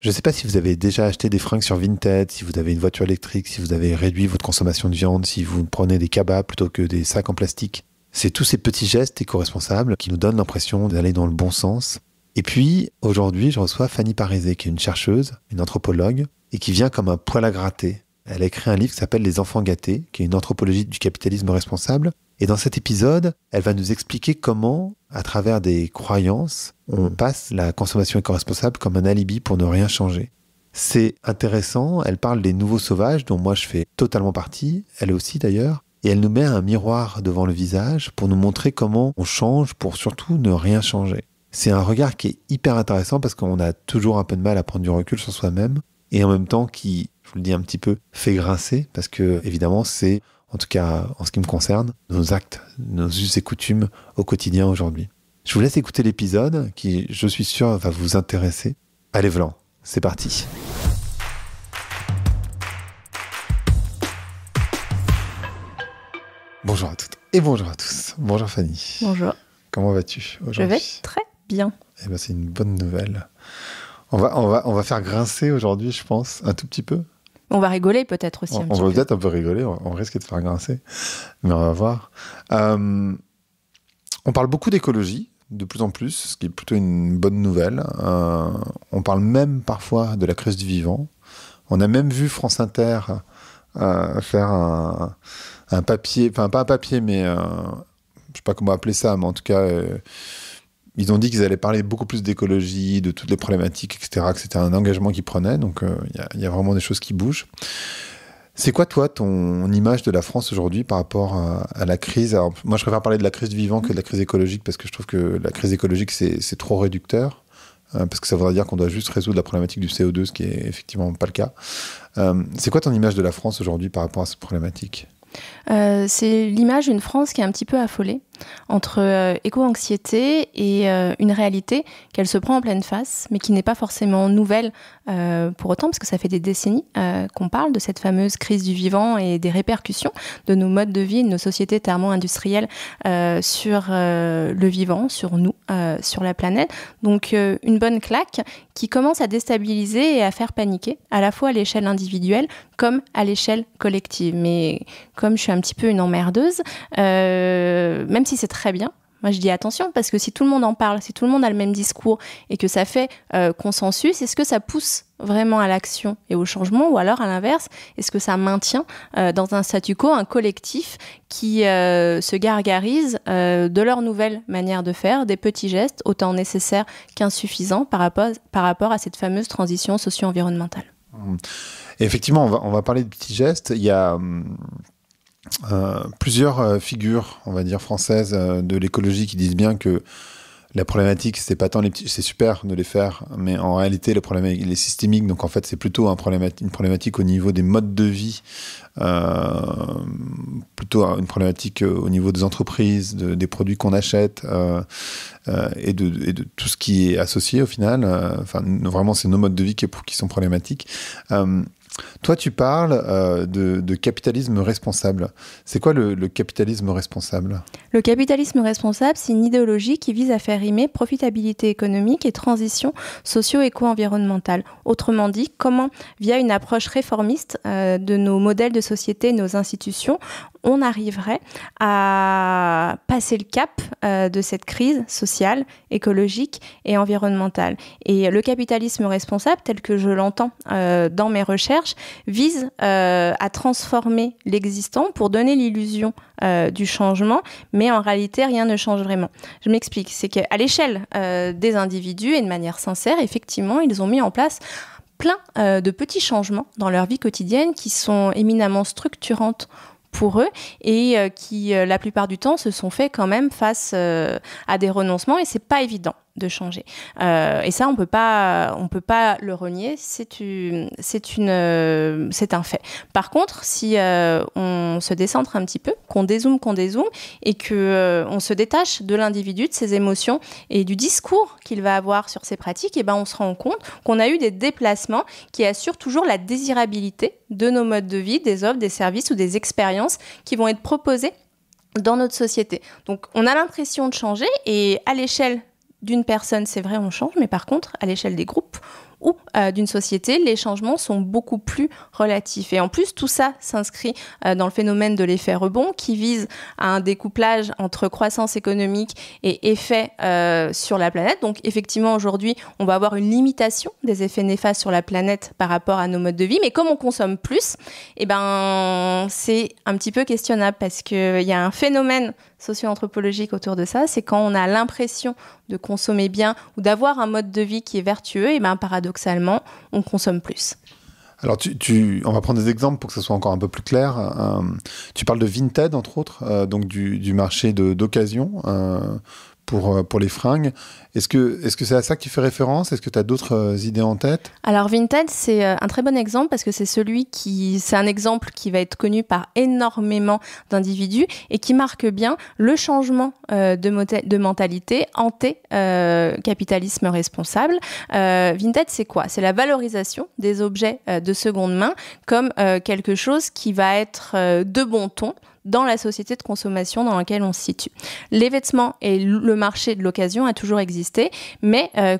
Je ne sais pas si vous avez déjà acheté des fringues sur Vinted, si vous avez une voiture électrique, si vous avez réduit votre consommation de viande, si vous prenez des cabas plutôt que des sacs en plastique. C'est tous ces petits gestes éco-responsables qui nous donnent l'impression d'aller dans le bon sens. Et puis, aujourd'hui, je reçois Fanny Parézé, qui est une chercheuse, une anthropologue, et qui vient comme un poil à gratter. Elle a écrit un livre qui s'appelle Les enfants gâtés, qui est une anthropologie du capitalisme responsable, et dans cet épisode, elle va nous expliquer comment, à travers des croyances, on mm. passe la consommation écoresponsable comme un alibi pour ne rien changer. C'est intéressant, elle parle des nouveaux sauvages dont moi je fais totalement partie, elle aussi d'ailleurs, et elle nous met un miroir devant le visage pour nous montrer comment on change pour surtout ne rien changer. C'est un regard qui est hyper intéressant parce qu'on a toujours un peu de mal à prendre du recul sur soi-même et en même temps qui, je vous le dis un petit peu, fait grincer parce que évidemment c'est en tout cas en ce qui me concerne, nos actes, nos us et coutumes au quotidien aujourd'hui. Je vous laisse écouter l'épisode qui, je suis sûr, va vous intéresser. Allez, Vlan, c'est parti. Bonjour à toutes et bonjour à tous. Bonjour Fanny. Bonjour. Comment vas-tu aujourd'hui Je vais très bien. Eh ben, c'est une bonne nouvelle. On va, on va, on va faire grincer aujourd'hui, je pense, un tout petit peu. On va rigoler peut-être aussi. On, va peut-être un peu rigoler, on, risque de faire grincer, mais on va voir. Euh, on parle beaucoup d'écologie, de plus en plus, ce qui est plutôt une bonne nouvelle. Euh, on parle même parfois de la crise du vivant. On a même vu France Inter euh, faire un, papier, enfin pas un papier, mais je sais pas comment appeler ça, mais en tout cas ils ont dit qu'ils allaient parler beaucoup plus d'écologie, de toutes les problématiques, etc. c'était un engagement qu'ils prenaient. Donc, euh, il y, a vraiment des choses qui bougent. C'est quoi, toi, ton image de la France aujourd'hui par rapport à, la crise Alors, Moi, je préfère parler de la crise du vivant que de la crise écologique parce que je trouve que la crise écologique, c'est trop réducteur. Euh, parce que ça voudrait dire qu'on doit juste résoudre la problématique du CO2, ce qui est effectivement pas le cas. Euh, c'est quoi ton image de la France aujourd'hui par rapport à cette problématique c'est l'image d'une France qui est un petit peu affolée entre euh, éco-anxiété et euh, une réalité qu'elle se prend en pleine face, mais qui n'est pas forcément nouvelle euh, pour autant, parce que ça fait des décennies qu'on parle de cette fameuse crise du vivant et des répercussions de nos modes de vie, de nos sociétés thermo-industrielles sur le vivant, sur nous, sur la planète. Donc une bonne claque qui commence à déstabiliser et à faire paniquer, à la fois à l'échelle individuelle comme à l'échelle collective. Mais comme je suis un petit peu une emmerdeuse, même si c'est très bien, moi, je dis attention, parce que si tout le monde en parle, si tout le monde a le même discours et que ça fait euh, consensus, est-ce que ça pousse vraiment à l'action et au changement Ou alors, à l'inverse, est-ce que ça maintient euh, dans un statu quo un collectif qui euh, se gargarise de leur nouvelle manière de faire, des petits gestes autant nécessaires qu'insuffisants par rapport, à cette fameuse transition socio-environnementale Effectivement, on va, parler de petits gestes. Il y a. Hum, euh, plusieurs euh, figures, on va dire, françaises euh, de l'écologie qui disent bien que la problématique, c'est pas tant les petits, c'est super de les faire, mais en réalité, le problème il est systémique. Donc en fait, c'est plutôt un une problématique au niveau des modes de vie, plutôt une problématique au niveau des entreprises, des produits qu'on achète et, de, tout ce qui est associé au final. Enfin, vraiment, c'est nos modes de vie qui, qui sont problématiques. Toi, tu parles euh, de, capitalisme responsable. C'est quoi le, capitalisme responsable Le capitalisme responsable, c'est une idéologie qui vise à faire rimer profitabilité économique et transition socio-éco-environnementale. Autrement dit, comment, via une approche réformiste euh, de nos modèles de société, nos institutions, on arriverait à passer le cap euh, de cette crise sociale, écologique et environnementale. Et le capitalisme responsable, tel que je l'entends dans mes recherches, vise euh, à transformer l'existant pour donner l'illusion euh, du changement, mais en réalité, rien ne change vraiment. Je m'explique, c'est qu'à l'échelle euh, des individus, et de manière sincère, effectivement, ils ont mis en place plein de petits changements dans leur vie quotidienne qui sont éminemment structurantes pour eux et qui la plupart du temps se sont faits quand même face à des renoncements et c'est pas évident de changer. Euh, et ça, on peut pas, on peut pas le renier. C'est c'est une, euh, c'est un fait. Par contre, si euh, on se décentre un petit peu, qu'on dézoome, qu'on dézoome, et que on se détache de l'individu, de ses émotions et du discours qu'il va avoir sur ses pratiques, et eh ben on se rend compte qu'on a eu des déplacements qui assurent toujours la désirabilité de nos modes de vie, des offres, des services ou des expériences qui vont être proposées dans notre société. Donc on a l'impression de changer et à l'échelle d'une personne, c'est vrai, on change, mais par contre, à l'échelle des groupes, ou euh, d'une société, les changements sont beaucoup plus relatifs. Et en plus, tout ça s'inscrit euh, dans le phénomène de l'effet rebond qui vise à un découplage entre croissance économique et effet euh, sur la planète. Donc effectivement, aujourd'hui, on va avoir une limitation des effets néfastes sur la planète par rapport à nos modes de vie. Mais comme on consomme plus, eh ben, c'est un petit peu questionnable parce qu'il y a un phénomène socio-anthropologique autour de ça, c'est quand on a l'impression de consommer bien ou d'avoir un mode de vie qui est vertueux, et eh ben, paradoxalement, paradoxalement, on consomme plus. Alors, tu, on va prendre des exemples pour que ce soit encore un peu plus clair. Euh, tu parles de Vinted, entre autres, euh, donc du, marché d'occasion. Euh, pour, euh, pour les fringues. Est-ce que c'est -ce c'est à ça que tu fais référence Est-ce que tu as d'autres euh, idées en tête Alors Vinted, c'est euh, un très bon exemple parce que c'est celui qui, c'est un exemple qui va être connu par énormément d'individus et qui marque bien le changement de, de, mentalité anti-capitalisme responsable. Vinted, c'est quoi C'est la valorisation des objets de seconde main comme quelque chose qui va être de bon ton dans la société de consommation dans laquelle on se situe. Les vêtements et le marché de l'occasion a toujours existé, mais étaient euh,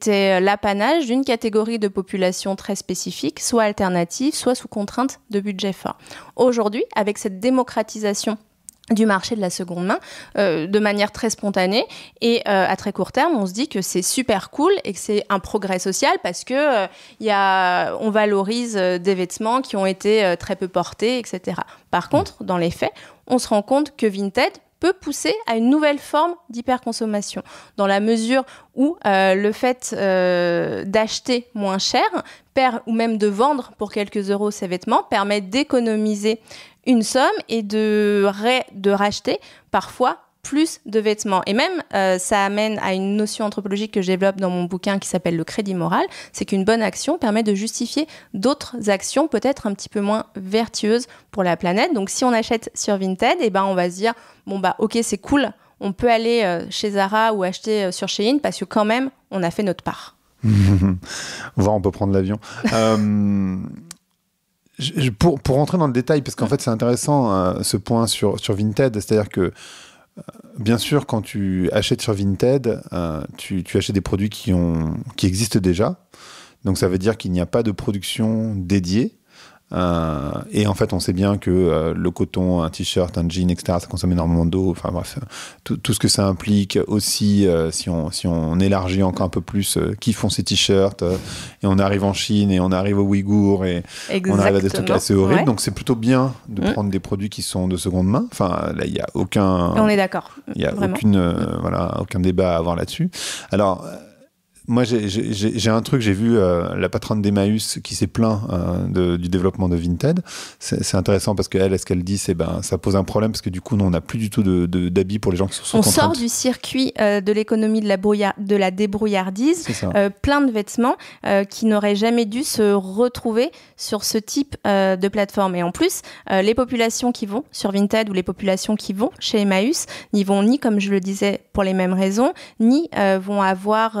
était l'apanage d'une catégorie de population très spécifique, soit alternative, soit sous contrainte de budget fort. Aujourd'hui, avec cette démocratisation du marché de la seconde main euh, de manière très spontanée et euh, à très court terme on se dit que c'est super cool et que c'est un progrès social parce que euh, on valorise des vêtements qui ont été très peu portés etc par mmh. contre dans les faits on se rend compte que Vinted peut pousser à une nouvelle forme d'hyperconsommation, dans la mesure où le fait d'acheter moins cher, perd, ou même de vendre pour quelques euros ses vêtements, permet d'économiser une somme et de, racheter parfois plus de vêtements. Et même, euh, ça amène à une notion anthropologique que je développe dans mon bouquin qui s'appelle le crédit moral, c'est qu'une bonne action permet de justifier d'autres actions peut-être un petit peu moins vertueuses pour la planète. Donc si on achète sur Vinted, et eh ben, on va se dire, bon bah ok, c'est cool, on peut aller euh, chez Zara ou acheter euh, sur Shein parce que quand même, on a fait notre part. Voir, on peut prendre l'avion pour, pour rentrer dans le détail, parce qu'en fait, c'est intéressant euh, ce point sur, sur Vinted, c'est-à-dire que euh, Bien sûr, quand tu achètes sur Vinted, euh, tu, tu, achètes des produits qui, ont, qui existent déjà. Donc ça veut dire qu'il n'y a pas de production dédiée. Euh, et en fait, on sait bien que euh, le coton, un t-shirt, un jean, etc., ça consomme énormément d'eau. Enfin bref, tout, ce que ça implique aussi, euh, si, on, si on élargit encore un peu plus qui font ces t-shirts, et on arrive en Chine, et on arrive aux Ouïghours, et on arrive à des trucs assez horribles. Donc c'est plutôt bien de mm. prendre des produits qui sont de seconde main. Enfin, là, il n'y a aucun. On est d'accord. Il n'y a aucune, mm. voilà, aucun débat à avoir là-dessus. Alors moi, j'ai un truc, j'ai vu euh, la patronne d'Emmaüs qui s'est plaint euh, du développement de Vinted. C'est intéressant parce qu'elle, ce qu'elle dit, c'est ben ça pose un problème parce que du coup, on n'a plus du tout d'habits de, pour les gens qui sont On sort du circuit euh, de l'économie de, la de la débrouillardise, plein de vêtements qui n'auraient jamais dû se retrouver sur ce type de plateforme. Et en plus, les populations qui vont sur Vinted ou les populations qui vont chez Emmaüs n'y vont ni, comme je le disais, pour les mêmes raisons, ni vont avoir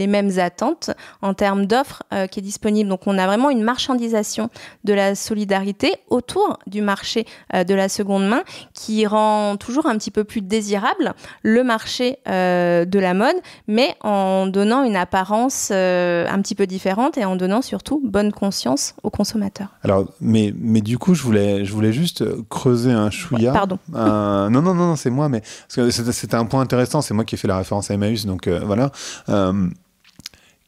les mêmes attentes en termes d'offres euh, qui est disponible. Donc on a vraiment une marchandisation de la solidarité autour du marché euh, de la seconde main qui rend toujours un petit peu plus désirable le marché euh, de la mode, mais en donnant une apparence un petit peu différente et en donnant surtout bonne conscience aux consommateurs. Alors, mais, mais du coup, je voulais, je voulais juste creuser un chouïa. pardon. non, non, non, non c'est moi, mais c'est un point intéressant, c'est moi qui ai fait la référence à Emmaüs, donc voilà.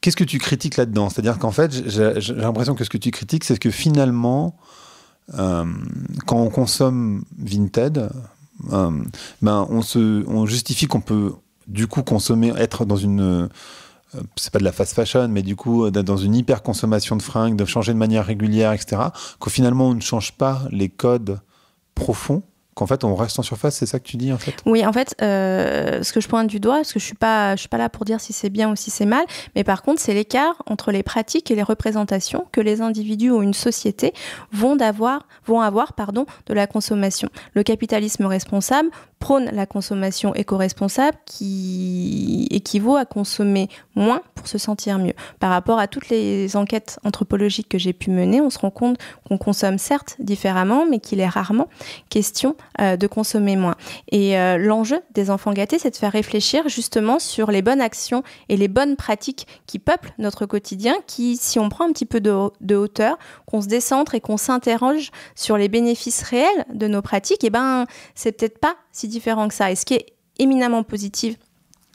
Qu'est-ce que tu critiques là-dedans C'est-à-dire qu'en fait, j'ai l'impression que ce que tu critiques, c'est que finalement, euh, quand on consomme Vinted, euh, ben on, se, on justifie qu'on peut du coup consommer, être dans une. Euh, c'est pas de la fast fashion, mais du coup, dans une hyper consommation de fringues, de changer de manière régulière, etc., que finalement, on ne change pas les codes profonds qu'en fait on reste en surface, c'est ça que tu dis en fait Oui, en fait, euh, ce que je pointe du doigt, parce que je suis pas, je suis pas là pour dire si c'est bien ou si c'est mal, mais par contre c'est l'écart entre les pratiques et les représentations que les individus ou une société vont avoir, vont avoir pardon, de la consommation. Le capitalisme responsable prône la consommation éco-responsable qui équivaut à consommer moins pour se sentir mieux. Par rapport à toutes les enquêtes anthropologiques que j'ai pu mener, on se rend compte qu'on consomme certes différemment, mais qu'il est rarement question euh, de consommer moins. Et euh, l'enjeu des enfants gâtés, c'est de faire réfléchir justement sur les bonnes actions et les bonnes pratiques qui peuplent notre quotidien, qui, si on prend un petit peu de, hauteur, qu'on se décentre et qu'on s'interroge sur les bénéfices réels de nos pratiques, et eh ben c'est peut-être pas si différent que ça. Et ce qui est éminemment positif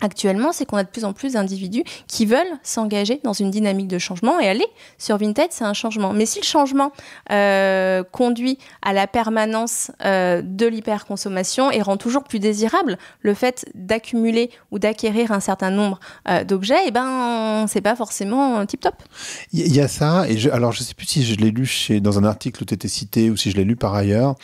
actuellement, c'est qu'on a de plus en plus d'individus qui veulent s'engager dans une dynamique de changement et aller sur Vinted, c'est un changement. Mais si le changement euh, conduit à la permanence euh, de l'hyperconsommation et rend toujours plus désirable le fait d'accumuler ou d'acquérir un certain nombre euh, d'objets, et eh ben, c'est pas forcément tip top. Il y a ça, et je, alors je sais plus si je l'ai lu dans un article où tu étais cité ou si je l'ai lu par ailleurs,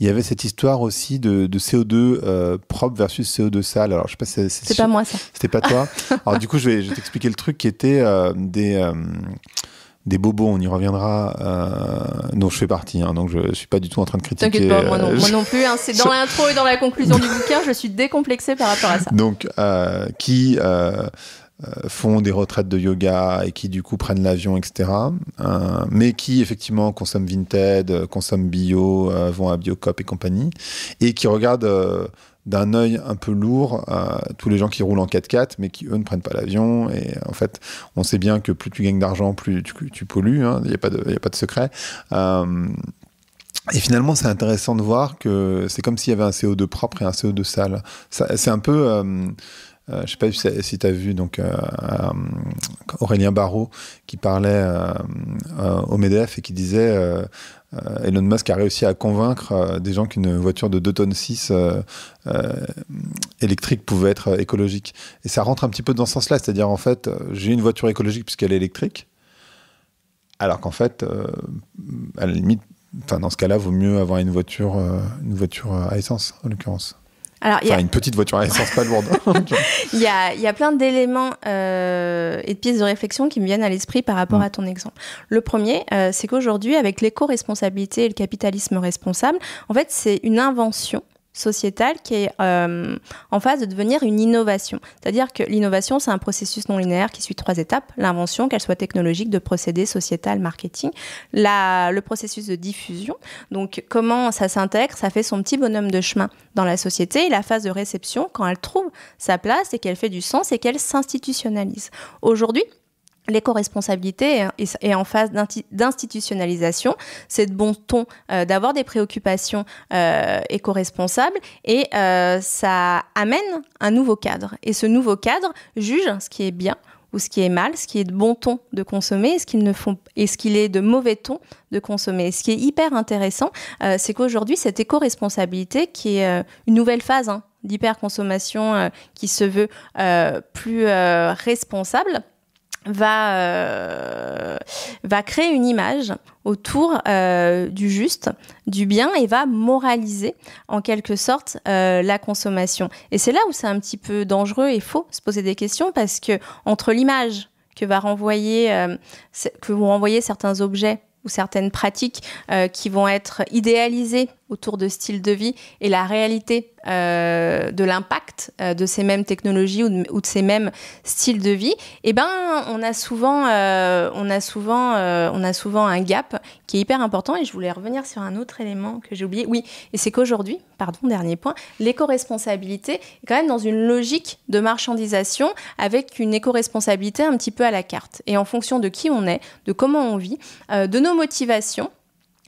il y avait cette histoire aussi de, CO2 propre versus CO2 sale. Alors je sais pas c'est... C'est pas moi c'était pas toi. Alors, du coup, je vais, t'expliquer le truc qui était euh, des. Euh, des bobos, on y reviendra, euh, je fais partie, hein. donc je suis pas du tout en train de critiquer. T'inquiète pas, moi non, euh, plus, hein. c'est dans l'intro et dans la conclusion du bouquin, je suis décomplexé par rapport à ça. Donc, qui font des retraites de yoga et qui du coup prennent l'avion, etc. mais qui effectivement consomment Vinted, consomment bio, vont à Biocop et compagnie, et qui regardent d'un œil un peu lourd tous les gens qui roulent en 4x4, mais qui, eux, ne prennent pas l'avion. Et en fait, on sait bien que plus tu gagnes d'argent, plus tu, pollues. Hein. Il n'y a, a, pas de secret. Euh, et finalement, c'est intéressant de voir que c'est comme s'il y avait un CO2 propre et un CO2 sale. C'est un peu... Euh, ne euh, je sais pas si tu as vu donc euh, Aurélien Barraud qui parlait au Medef et qui disait euh, Elon Musk a réussi à convaincre euh, des gens qu'une voiture de 2 tonnes euh, électrique pouvait être écologique. Et ça rentre un petit peu dans ce sens-là, c'est-à-dire en fait, j'ai une voiture écologique puisqu'elle est électrique, alors qu'en fait, à la limite, dans ce cas-là, vaut mieux avoir une voiture, une voiture à essence en l'occurrence. Alors, une petite voiture essence pas lourde. Il y, a, y a, plein d'éléments euh, et de pièces de réflexion qui me viennent à l'esprit par rapport mm. à ton exemple. Le premier, euh, c'est qu'aujourd'hui, avec l'éco-responsabilité et le capitalisme responsable, en fait, c'est une invention sociétale qui est euh, en phase de devenir une innovation. C'est-à-dire que l'innovation, c'est un processus non linéaire qui suit trois étapes. L'invention, qu'elle soit technologique, de procédé, sociétal, marketing. La, le processus de diffusion, donc comment ça s'intègre, ça fait son petit bonhomme de chemin dans la société. Et la phase de réception, quand elle trouve sa place et qu'elle fait du sens et qu'elle s'institutionnalise. Aujourd'hui, l'éco-responsabilité est en phase d'institutionnalisation. C'est de bon ton euh, d'avoir des préoccupations euh, éco-responsables et euh, ça amène un nouveau cadre. Et ce nouveau cadre juge ce qui est bien ou ce qui est mal, ce qui est de bon ton de consommer et ce qu'il font est de mauvais ton de consommer. ce qui est hyper intéressant, c'est qu'aujourd'hui cette éco-responsabilité qui est une nouvelle phase dhyper hein, d'hyperconsommation qui se veut plus responsable va, euh, va créer une image autour euh, du juste, du bien, et va moraliser en quelque sorte euh, la consommation. Et c'est là où c'est un petit peu dangereux et faux se poser des questions parce que entre l'image que va renvoyer que vont renvoyer certains objets ou certaines pratiques qui vont être idéalisées autour de style de vie et la réalité euh, de l'impact euh, de ces mêmes technologies ou de, ces mêmes styles de vie, eh ben, on a souvent, euh, on a souvent, on a souvent un gap qui est hyper important. Et je voulais revenir sur un autre élément que j'ai oublié. Oui, et c'est qu'aujourd'hui, pardon, dernier point, l'éco-responsabilité est quand même dans une logique de marchandisation avec une éco-responsabilité un petit peu à la carte. Et en fonction de qui on est, de comment on vit, de nos motivations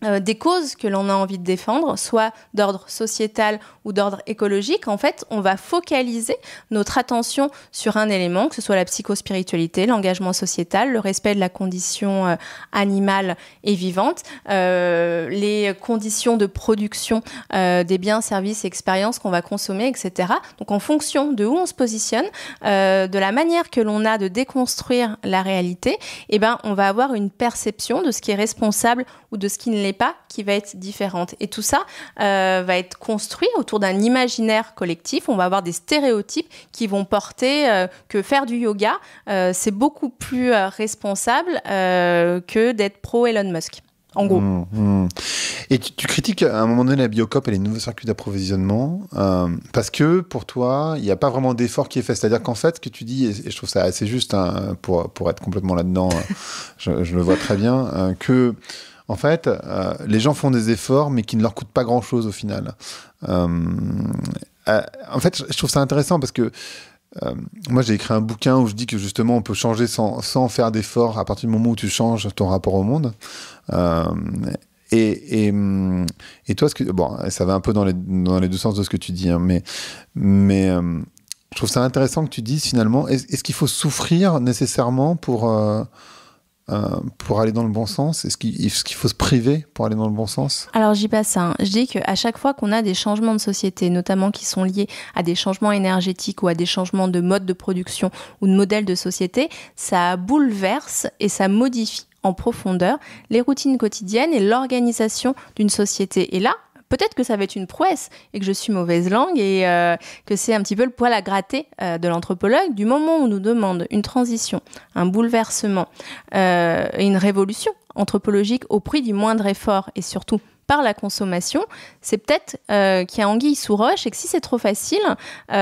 euh, des causes que l'on a envie de défendre, soit d'ordre sociétal ou d'ordre écologique, en fait, on va focaliser notre attention sur un élément, que ce soit la psychospiritualité, l'engagement sociétal, le respect de la condition euh, animale et vivante, euh, les conditions de production des biens, services expériences qu'on va consommer, etc. Donc, en fonction de où on se positionne, de la manière que l'on a de déconstruire la réalité, eh ben, on va avoir une perception de ce qui est responsable ou de ce qui ne n'est pas qui va être différente. Et tout ça euh, va être construit autour d'un imaginaire collectif. On va avoir des stéréotypes qui vont porter euh, que faire du yoga, euh, c'est beaucoup plus responsable que d'être pro Elon Musk. En gros. Mmh, mmh. Et tu, critiques à un moment donné la Biocop et les nouveaux circuits d'approvisionnement parce que pour toi, il n'y a pas vraiment d'effort qui est fait. C'est-à-dire qu'en fait, ce que tu dis, et, je trouve ça assez juste hein, pour, pour être complètement là-dedans, je, le vois très bien, hein, que en fait, euh, les gens font des efforts, mais qui ne leur coûtent pas grand-chose au final. Euh, euh, en fait, je trouve ça intéressant parce que moi, j'ai écrit un bouquin où je dis que justement, on peut changer sans, sans faire d'efforts à partir du moment où tu changes ton rapport au monde. Et, et, et, toi, ce que, bon, ça va un peu dans les, dans les deux sens de ce que tu dis, hein, mais, mais je trouve ça intéressant que tu dises finalement, est-ce qu'il faut souffrir nécessairement pour... Euh, pour aller dans le bon sens Est-ce qu'il faut se priver pour aller dans le bon sens Alors j'y passe Je dis qu'à chaque fois qu'on a des changements de société, notamment qui sont liés à des changements énergétiques ou à des changements de mode de production ou de modèle de société, ça bouleverse et ça modifie en profondeur les routines quotidiennes et l'organisation d'une société. Et là, peut-être que ça va être une prouesse et que je suis mauvaise langue et euh, que c'est un petit peu le poil à gratter euh, de l'anthropologue du moment où on nous demande une transition, un bouleversement euh, et une révolution anthropologique au prix du moindre effort et surtout par la consommation, c'est peut-être qu'il y a anguille sous roche et que si c'est trop facile, c'est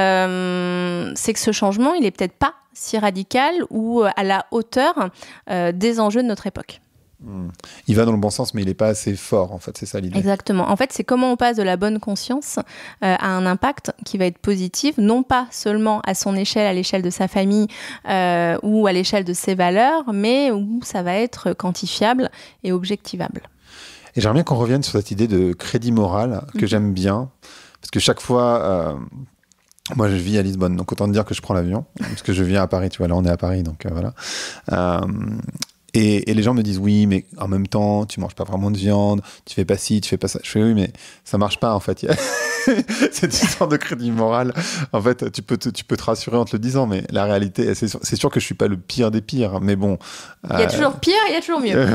que ce changement, il n'est peut-être pas si radical ou à la hauteur des enjeux de notre époque. Hmm. Il va dans le bon sens, mais il n'est pas assez fort, en fait, c'est ça l'idée. Exactement. En fait, c'est comment on passe de la bonne conscience euh, à un impact qui va être positif, non pas seulement à son échelle, à l'échelle de sa famille euh, ou à l'échelle de ses valeurs, mais où ça va être quantifiable et objectivable. Et j'aimerais bien qu'on revienne sur cette idée de crédit moral que mhm. j'aime bien, parce que chaque fois, euh, moi, je vis à Lisbonne, donc autant te dire que je prends l'avion, parce que je viens à Paris, tu vois, là on est à Paris, donc voilà. Euh, et, les gens me disent oui, mais en même temps, tu manges pas vraiment de viande, tu fais pas ci, tu fais pas ça. Je fais oui, mais ça marche pas en fait. Cette histoire de crédit moral, en fait, tu peux te, tu peux te rassurer en te le disant, mais la réalité, c'est sûr, que je suis pas le pire des pires, mais bon. Il y a euh, toujours pire, il y a toujours mieux.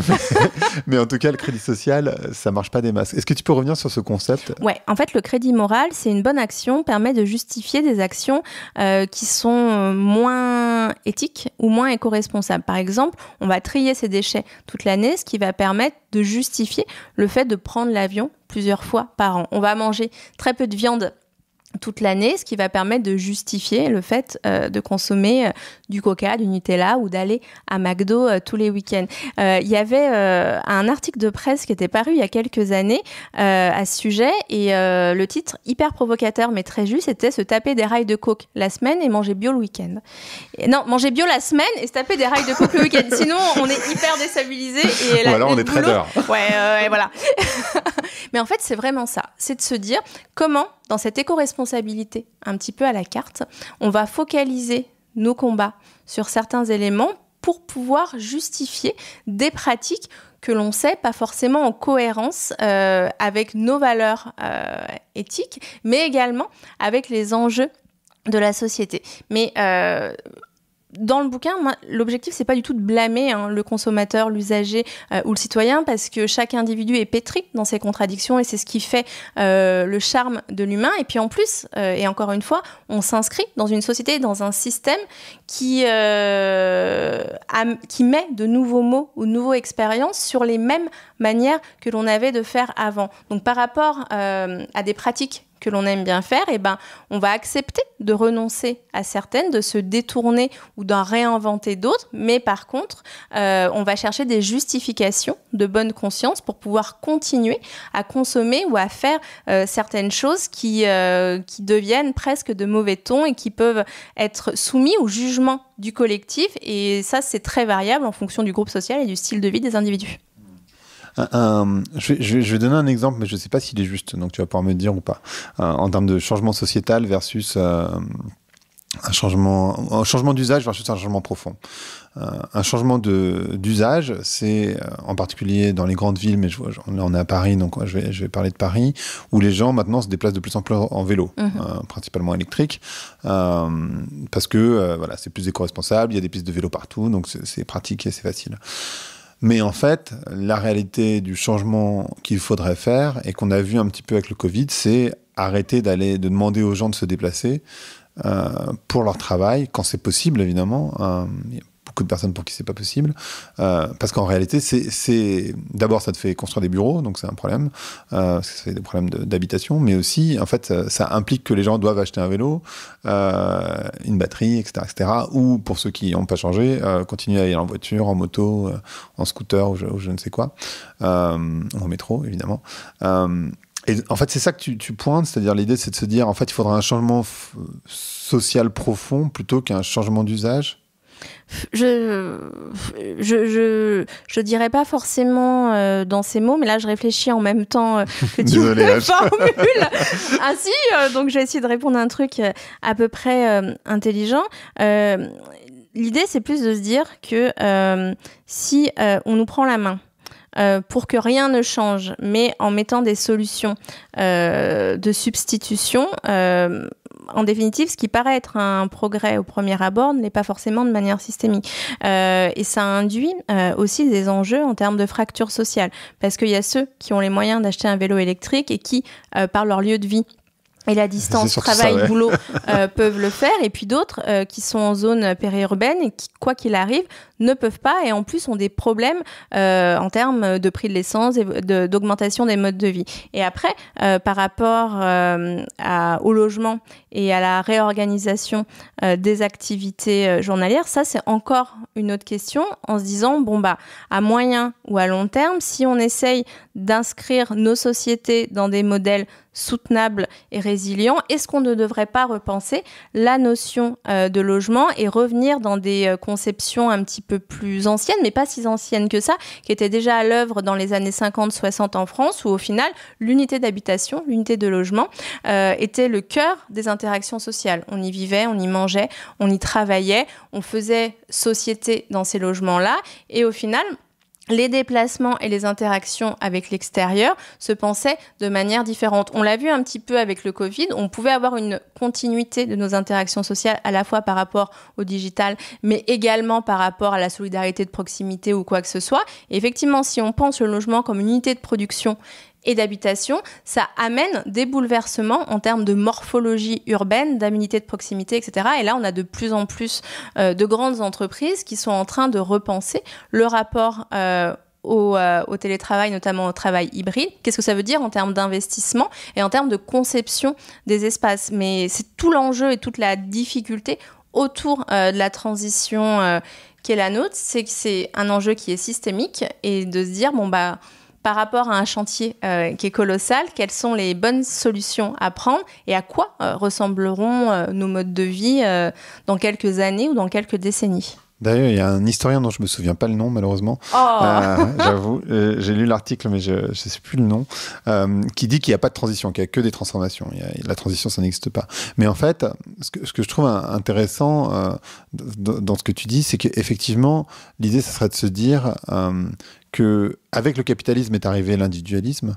mais, en tout cas, le crédit social, ça marche pas des masses. Est-ce que tu peux revenir sur ce concept Ouais, en fait, le crédit moral, c'est une bonne action, permet de justifier des actions euh, qui sont euh, moins éthiques ou moins éco-responsables. Par exemple, on va trier ces ses déchets toute l'année, ce qui va permettre de justifier le fait de prendre l'avion plusieurs fois par an. On va manger très peu de viande toute l'année, ce qui va permettre de justifier le fait euh, de consommer euh, du coca, du Nutella ou d'aller à McDo euh, tous les week-ends. Il y avait un article de presse qui était paru il y a quelques années à ce sujet et le titre hyper provocateur mais très juste était se taper des rails de coke la semaine et manger bio le week-end. Non, manger bio la semaine et se taper des rails de coke le week-end. Sinon, on est hyper déstabilisé et là, voilà, on est boulot, Ouais, voilà. Mais en fait, c'est vraiment ça. C'est de se dire comment, dans cette éco-responsabilité, un petit peu à la carte, on va focaliser nos combats sur certains éléments pour pouvoir justifier des pratiques que l'on sait pas forcément en cohérence euh, avec nos valeurs euh, éthiques, mais également avec les enjeux de la société. Mais euh, dans le bouquin, l'objectif, c'est pas du tout de blâmer hein, le consommateur, l'usager euh, ou le citoyen, parce que chaque individu est pétri dans ses contradictions et c'est ce qui fait euh, le charme de l'humain. Et puis en plus, euh, et encore une fois, on s'inscrit dans une société, dans un système qui, qui met de nouveaux mots ou de nouvelles expériences sur les mêmes manières que l'on avait de faire avant. Donc par rapport à des pratiques que l'on aime bien faire, et eh ben, on va accepter de renoncer à certaines, de se détourner ou d'en réinventer d'autres. Mais par contre, euh, on va chercher des justifications de bonne conscience pour pouvoir continuer à consommer ou à faire euh, certaines choses qui, euh, qui deviennent presque de mauvais ton et qui peuvent être soumis au jugement du collectif. Et ça, c'est très variable en fonction du groupe social et du style de vie des individus. Euh, euh, je, vais donner un exemple, mais je ne sais pas s'il est juste, donc tu vas pouvoir me dire ou pas. Euh, en termes de changement sociétal versus un changement, un changement d'usage versus un changement profond. un changement d'usage, c'est en particulier dans les grandes villes, mais je on est à Paris, donc je, vais, parler de Paris, où les gens maintenant se déplacent de plus en plus en vélo, mhm. principalement électrique, parce que voilà, c'est plus éco-responsable, il y a des pistes de vélo partout, donc c'est pratique et c'est facile. Mais en fait, la réalité du changement qu'il faudrait faire et qu'on a vu un petit peu avec le Covid, c'est arrêter d'aller, de demander aux gens de se déplacer euh, pour leur travail, quand c'est possible évidemment, euh, beaucoup de personnes pour qui c'est pas possible. Euh, parce qu'en réalité, c'est d'abord ça te fait construire des bureaux, donc c'est un problème, euh, c'est des problèmes d'habitation, mais aussi en fait ça, implique que les gens doivent acheter un vélo, euh, une batterie, etc., etc. Ou pour ceux qui n'ont pas changé, euh, continuer à aller en voiture, en moto, euh, en scooter ou je, ne sais quoi, euh, en métro évidemment. Et en fait, c'est ça que tu, tu pointes, c'est-à-dire l'idée, c'est de se dire, en fait, il faudra un changement social profond plutôt qu'un changement d'usage je, je, je, dirais pas forcément euh, dans ces mots, mais là je réfléchis en même temps euh, que tu Désolé, ah si, euh, donc j'ai essayé de répondre à un truc à peu près intelligent. L'idée, c'est plus de se dire que si on nous prend la main, pour que rien ne change, mais en mettant des solutions de substitution, en définitive, ce qui paraît être un progrès au premier abord n'est pas forcément de manière systémique. Euh, et ça induit euh, aussi des enjeux en termes de fracture sociale, parce qu'il y a ceux qui ont les moyens d'acheter un vélo électrique et qui, euh, par leur lieu de vie, et la distance travail-boulot peuvent le faire, et puis d'autres qui sont en zone périurbaine et qui, quoi qu'il arrive, ne peuvent pas et en plus ont des problèmes euh, en termes de prix de l'essence et d'augmentation des modes de vie. Et après, euh, par rapport euh, au logement et à la réorganisation des activités journalières, ça c'est encore une autre question en se disant, bon bah, à moyen ou à long terme, si on essaye d'inscrire nos sociétés dans des modèles soutenables et résilients, est-ce qu'on ne devrait pas repenser la notion de logement et revenir dans des conceptions un petit peu peu plus ancienne, mais pas si ancienne que ça, qui était déjà à l'œuvre dans les années 50-60 en France, où au final, l'unité d'habitation, l'unité de logement, euh, était le cœur des interactions sociales. On y vivait, on y mangeait, on y travaillait, on faisait société dans ces logements-là, et au final, les déplacements et les interactions avec l'extérieur se pensaient de manière différente. On l'a vu un petit peu avec le Covid, on pouvait avoir une continuité de nos interactions sociales à la fois par rapport au digital, mais également par rapport à la solidarité de proximité ou quoi que ce soit. effectivement, si on pense le logement comme une unité de production et d'habitation, ça amène des bouleversements en termes de morphologie urbaine, d'aménité de proximité, etc. Et là, on a de plus en plus euh, de grandes entreprises qui sont en train de repenser le rapport euh, euh, au, télétravail, notamment au travail hybride. Qu'est-ce que ça veut dire en termes d'investissement et en termes de conception des espaces Mais c'est tout l'enjeu et toute la difficulté autour de la transition qui est la nôtre, c'est que c'est un enjeu qui est systémique et de se dire, bon, bah, par rapport à un chantier euh, qui est colossal, quelles sont les bonnes solutions à prendre et à quoi euh, ressembleront euh, nos modes de vie dans quelques années ou dans quelques décennies D'ailleurs, il y a un historien dont je me souviens pas le nom, malheureusement. Oh. J'avoue, j'ai lu l'article, mais je ne sais plus le nom, qui dit qu'il n'y a pas de transition, qu'il n'y a que des transformations. Il la transition, ça n'existe pas. Mais en fait, ce que, ce que je trouve intéressant dans ce que tu dis, c'est qu'effectivement, l'idée, ça serait de se dire que avec le capitalisme est arrivé l'individualisme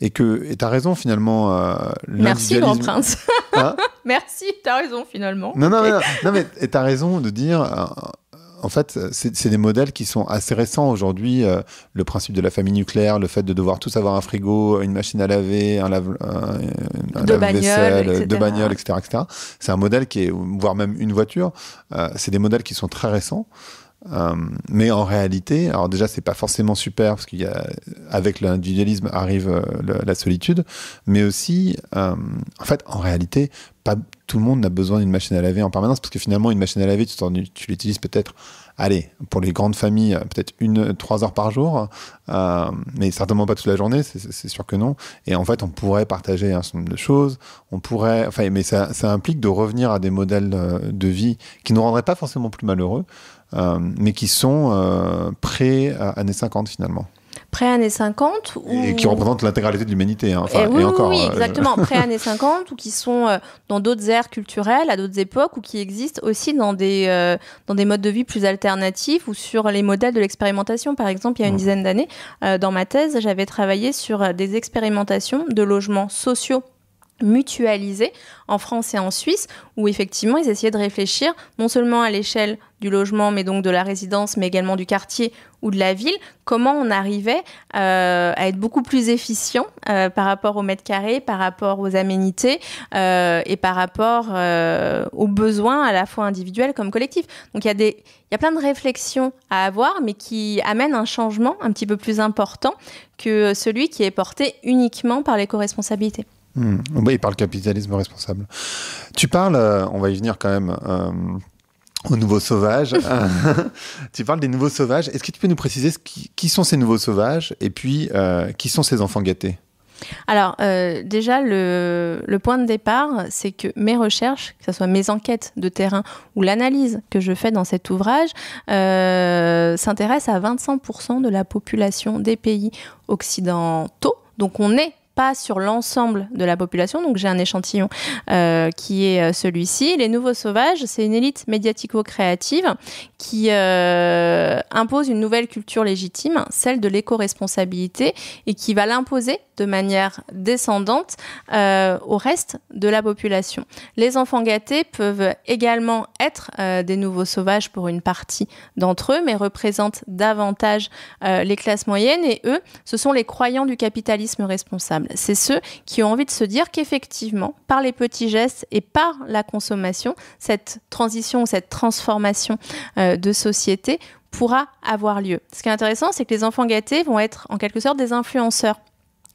et que et t'as raison finalement euh, merci grand prince hein merci t'as raison finalement non non, non, mais t'as raison de dire euh, en fait c'est des modèles qui sont assez récents aujourd'hui euh, le principe de la famille nucléaire le fait de devoir tous avoir un frigo une machine à laver un lave vaisselle deux bagnoles etc c'est un modèle qui est voire même une voiture c'est des modèles qui sont très récents euh, mais en réalité, alors déjà, c'est pas forcément super parce qu'il y a, avec l'individualisme arrive euh, la solitude, mais aussi, euh, en fait, en réalité, pas tout le monde n'a besoin d'une machine à laver en permanence parce que finalement, une machine à laver, tu, tu l'utilises peut-être, allez, pour les grandes familles, peut-être une, trois heures par jour, mais certainement pas toute la journée, c'est sûr que non. Et en fait, on pourrait partager un certain nombre de choses, on pourrait, enfin, mais ça, ça implique de revenir à des modèles de vie qui ne nous rendraient pas forcément plus malheureux. Euh, mais qui sont euh, pré-années euh, 50 finalement pré-années 50. Et qui représentent l'intégralité de l'humanité. Hein. Eh oui, encore, oui, exactement. Près pré-années 50 ou qui sont dans d'autres aires culturelles, à d'autres époques, ou qui existent aussi dans des, dans des modes de vie plus alternatifs ou sur les modèles de l'expérimentation. Par exemple, il y a une dizaine d'années, dans ma thèse, j'avais travaillé sur des expérimentations de logements sociaux mutualisés en France et en Suisse, où effectivement ils essayaient de réfléchir non seulement à l'échelle du logement, mais donc de la résidence, mais également du quartier ou de la ville, comment on arrivait euh, à être beaucoup plus efficient euh, par rapport aux mètre carrés par rapport aux aménités euh, et par rapport aux besoins à la fois individuels comme collectifs. Donc il y a il y a plein de réflexions à avoir, mais qui amènent un changement un petit peu plus important que celui qui est porté uniquement par les responsabilité Hmm. il parle capitalisme responsable. Tu parles, euh, on va y venir quand même, euh, aux nouveaux sauvages. tu parles des nouveaux sauvages. Est-ce que tu peux nous préciser qui, sont ces nouveaux sauvages et puis euh, qui sont ces enfants gâtés alors déjà, le, le, point de départ, c'est que mes recherches, que ce soit mes enquêtes de terrain ou l'analyse que je fais dans cet ouvrage, s'intéressent à 25% de la population des pays occidentaux. Donc on est sur l'ensemble de la population. Donc j'ai un échantillon euh, qui est euh, celui-ci. Les Nouveaux Sauvages, c'est une élite médiatico-créative qui euh, impose une nouvelle culture légitime, celle de l'éco-responsabilité, et qui va l'imposer de manière descendante au reste de la population. Les enfants gâtés peuvent également être des nouveaux sauvages pour une partie d'entre eux, mais représentent davantage les classes moyennes, et eux, ce sont les croyants du capitalisme responsable c'est ceux qui ont envie de se dire qu'effectivement, par les petits gestes et par la consommation, cette transition, ou cette transformation euh, de société pourra avoir lieu. Ce qui est intéressant, c'est que les enfants gâtés vont être en quelque sorte des influenceurs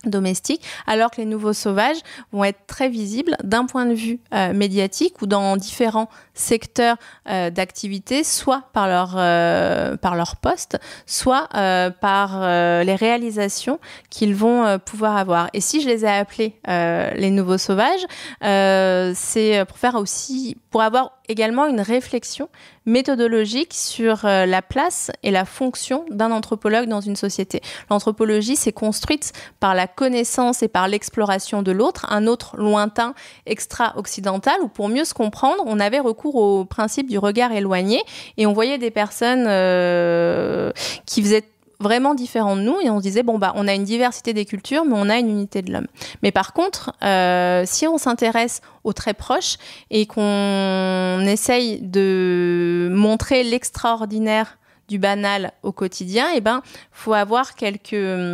domestiques, alors que les nouveaux sauvages vont être très visibles d'un point de vue euh, médiatique ou dans différents secteurs euh, d'activité, soit par leur, euh, par leur poste, soit euh, par les réalisations qu'ils vont pouvoir avoir. Et si je les ai appelés les nouveaux sauvages, c'est pour faire aussi, pour avoir également une réflexion méthodologique sur la place et la fonction d'un anthropologue dans une société. L'anthropologie s'est construite par la connaissance et par l'exploration de l'autre, un autre lointain extra-occidental, où pour mieux se comprendre, on avait recours au principe du regard éloigné. Et on voyait des personnes euh, qui faisaient vraiment différent de nous et on se disait bon bah on a une diversité des cultures mais on a une unité de l'homme. Mais par contre, euh, si on s'intéresse aux très proches et qu'on essaye de montrer l'extraordinaire du banal au quotidien, et eh ben faut avoir quelques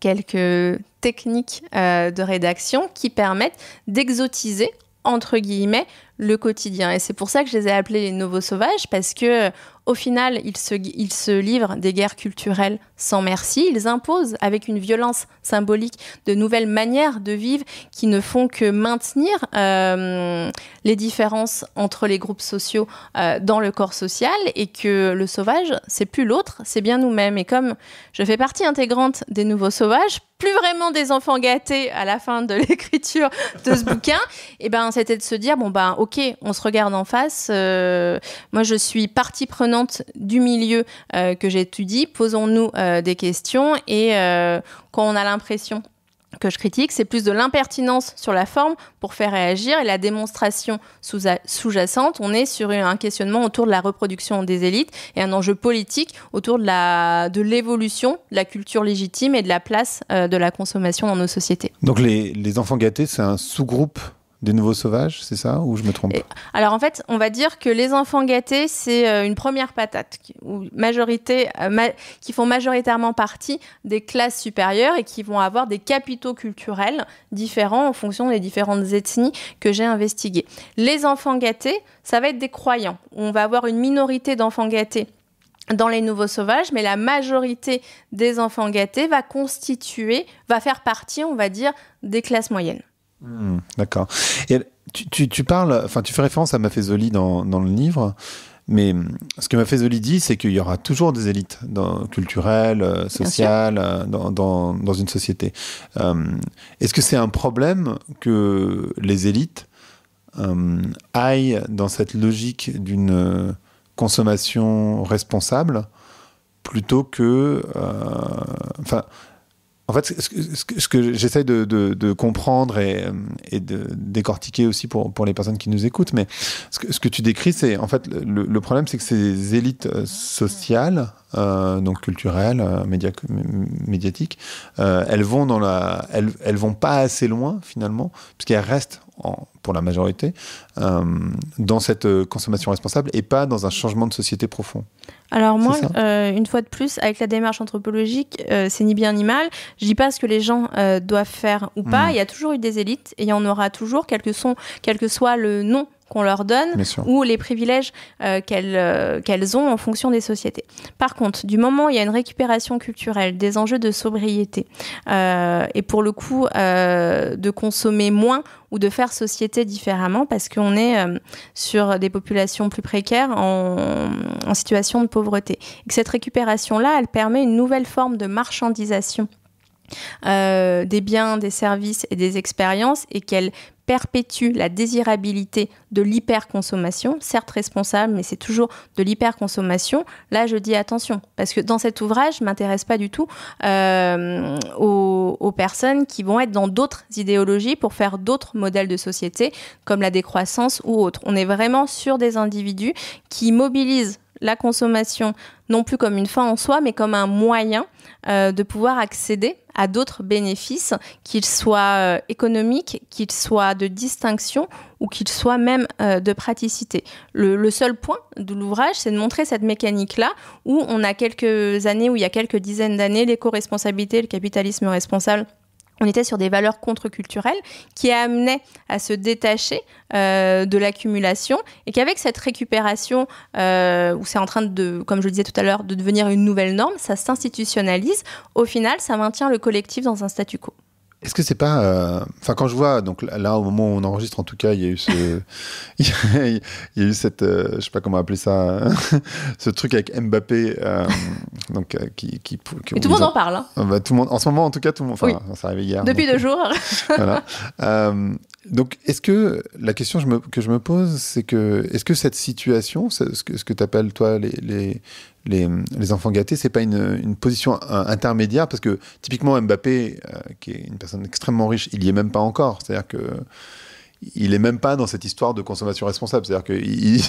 quelques techniques euh, de rédaction qui permettent d'exotiser entre guillemets le quotidien. Et c'est pour ça que je les ai appelés les nouveaux sauvages, parce que euh, au final, ils se, ils se livrent des guerres culturelles sans merci. Ils imposent, avec une violence symbolique, de nouvelles manières de vivre qui ne font que maintenir euh, les différences entre les groupes sociaux euh, dans le corps social et que le sauvage, c'est plus l'autre, c'est bien nous-mêmes. Et comme je fais partie intégrante des nouveaux sauvages, plus vraiment des enfants gâtés à la fin de l'écriture de ce bouquin, et eh ben c'était de se dire bon ben ok, on se regarde en face. Euh, moi, je suis partie prenante du milieu euh, que j'étudie. Posons-nous euh, des questions et quand on a l'impression que je critique, c'est plus de l'impertinence sur la forme pour faire réagir et la démonstration sous-jacente. On est sur un questionnement autour de la reproduction des élites et un enjeu politique autour de l'évolution de la culture légitime et de la place de la consommation dans nos sociétés. Donc les enfants gâtés, c'est un sous-groupe des nouveaux sauvages, c'est ça Ou je me trompe Alors en fait, on va dire que les enfants gâtés, c'est euh, une première patate, majorité, euh, qui font majoritairement partie des classes supérieures et qui vont avoir des capitaux culturels différents en fonction des différentes ethnies que j'ai investiguées. Les enfants gâtés, ça va être des croyants. On va avoir une minorité d'enfants gâtés dans les nouveaux sauvages, mais la majorité des enfants gâtés va constituer, va faire partie, on va dire, des classes moyennes. Hmm, d'accord. tu, parles, enfin, tu fais référence à Mafezoli dans, dans le livre. Mais ce que Mafezoli dit, c'est qu'il y aura toujours des élites dans, culturelles, euh, sociales, euh, dans, une société. Euh, est-ce que c'est un problème que les élites aillent dans cette logique d'une consommation responsable plutôt que... Enfin, en fait, ce, que, j'essaie de, comprendre et, de décortiquer aussi pour, pour, les personnes qui nous écoutent, mais ce que, tu décris, c'est en fait le problème, c'est que ces élites euh, sociales euh, donc culturelles, euh, médiatiques, euh, elles vont dans la, elles, vont pas assez loin finalement, puisqu'elles restent pour la majorité dans cette consommation responsable et pas dans un changement de société profond. Alors moi, une fois de plus, avec la démarche anthropologique, c'est ni bien ni mal. Je dis pas ce que les gens doivent faire ou pas. Mmh. Il y a toujours eu des élites et il y en aura toujours, quel que, quel que soit le nom qu'on leur donne ou les privilèges euh, euh, qu'elles ont en fonction des sociétés. Par contre, du moment où il y a une récupération culturelle, des enjeux de sobriété euh, et pour le coup de consommer moins ou de faire société différemment parce qu'on est sur des populations plus précaires en, situation de pauvreté. cette récupération-là, elle permet une nouvelle forme de marchandisation. des biens, des services et des expériences et qu'elle perpétue la désirabilité de l'hyperconsommation, certes responsable, mais c'est toujours de l'hyperconsommation, là je dis attention, parce que dans cet ouvrage, je m'intéresse pas du tout euh, aux, personnes qui vont être dans d'autres idéologies pour faire d'autres modèles de société, comme la décroissance ou autre. On est vraiment sur des individus qui mobilisent la consommation non plus comme une fin en soi, mais comme un moyen euh, de pouvoir accéder à d'autres bénéfices, qu'ils soient euh, économiques, qu'ils soient de distinction ou qu'ils soient même euh, de praticité. Le, seul point de l'ouvrage, c'est de montrer cette mécanique-là où on a quelques années, où il y a quelques dizaines d'années, l'éco-responsabilité, le capitalisme responsable on était sur des valeurs contre-culturelles qui amenaient à se détacher euh, de l'accumulation et qu'avec cette récupération euh, où c'est en train de, comme je le disais tout à l'heure, de devenir une nouvelle norme, ça s'institutionnalise. Au final, ça maintient le collectif dans un statu quo. Est-ce que c'est pas, euh, enfin quand je vois, donc là au moment où on enregistre en tout cas, il y a eu ce, il, y a, eu cette, euh, je sais pas comment appeler ça, ce truc avec Mbappé, euh, donc qui, qui, Et tout le monde en, parle. Hein. Bah, tout le monde, en ce moment en tout cas tout le monde, enfin ça arrivait hier. Depuis deux jours. voilà. Donc, est-ce que la question que je me pose, c'est que est-ce que cette situation, ce que, ce tu appelles toi les, les, enfants gâtés, c'est pas une, position intermédiaire Parce que typiquement Mbappé, euh, qui est une personne extrêmement riche, il y est même pas encore. C'est-à-dire que il est même pas dans cette histoire de consommation responsable. C'est-à-dire qu'il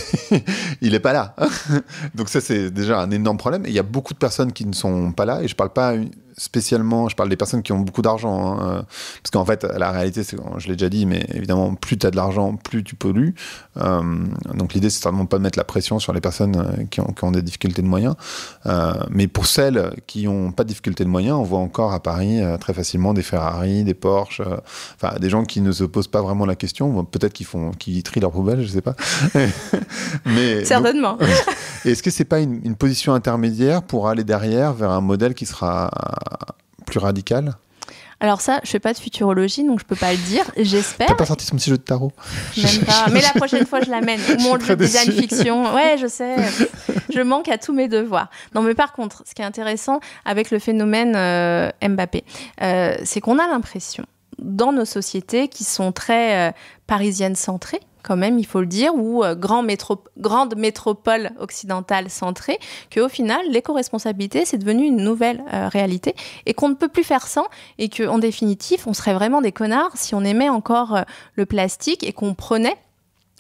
il n'est pas là. Donc ça, c'est déjà un énorme problème. Et il y a beaucoup de personnes qui ne sont pas là. Et je parle pas spécialement, je parle des personnes qui ont beaucoup d'argent, hein, euh, parce qu'en fait, la réalité, c'est, je l'ai déjà dit, mais évidemment, plus tu as de l'argent, plus tu pollues. Euh, donc l'idée, c'est certainement pas de mettre la pression sur les personnes euh, qui ont, des difficultés de moyens. mais pour celles qui n'ont pas de difficultés de moyens, on voit encore à Paris très facilement des Ferrari, des Porsche, enfin des gens qui ne se posent pas vraiment la question. Peut-être qu'ils font, qui trient leurs poubelles, je sais pas. mais certainement. Est-ce que c'est pas une, une position intermédiaire pour aller derrière vers un modèle qui sera plus radical. alors ça, je fais pas de futurologie, donc je peux pas le dire. J'espère. T'as pas sorti son petit jeu de tarot Même pas. Mais la prochaine fois, je l'amène. Mon jeu de design fiction. Ouais, je sais. Je manque à tous mes devoirs. Non, mais par contre, ce qui est intéressant avec le phénomène euh, Mbappé, euh, c'est qu'on a l'impression, dans nos sociétés qui sont très euh, parisiennes centrées, quand même, il faut le dire, ou euh, grande métropole occidentale centrée, qu'au final, l'éco-responsabilité, c'est devenu une nouvelle euh, réalité et qu'on ne peut plus faire sans et qu'en définitive, on serait vraiment des connards si on aimait encore euh, le plastique et qu'on prenait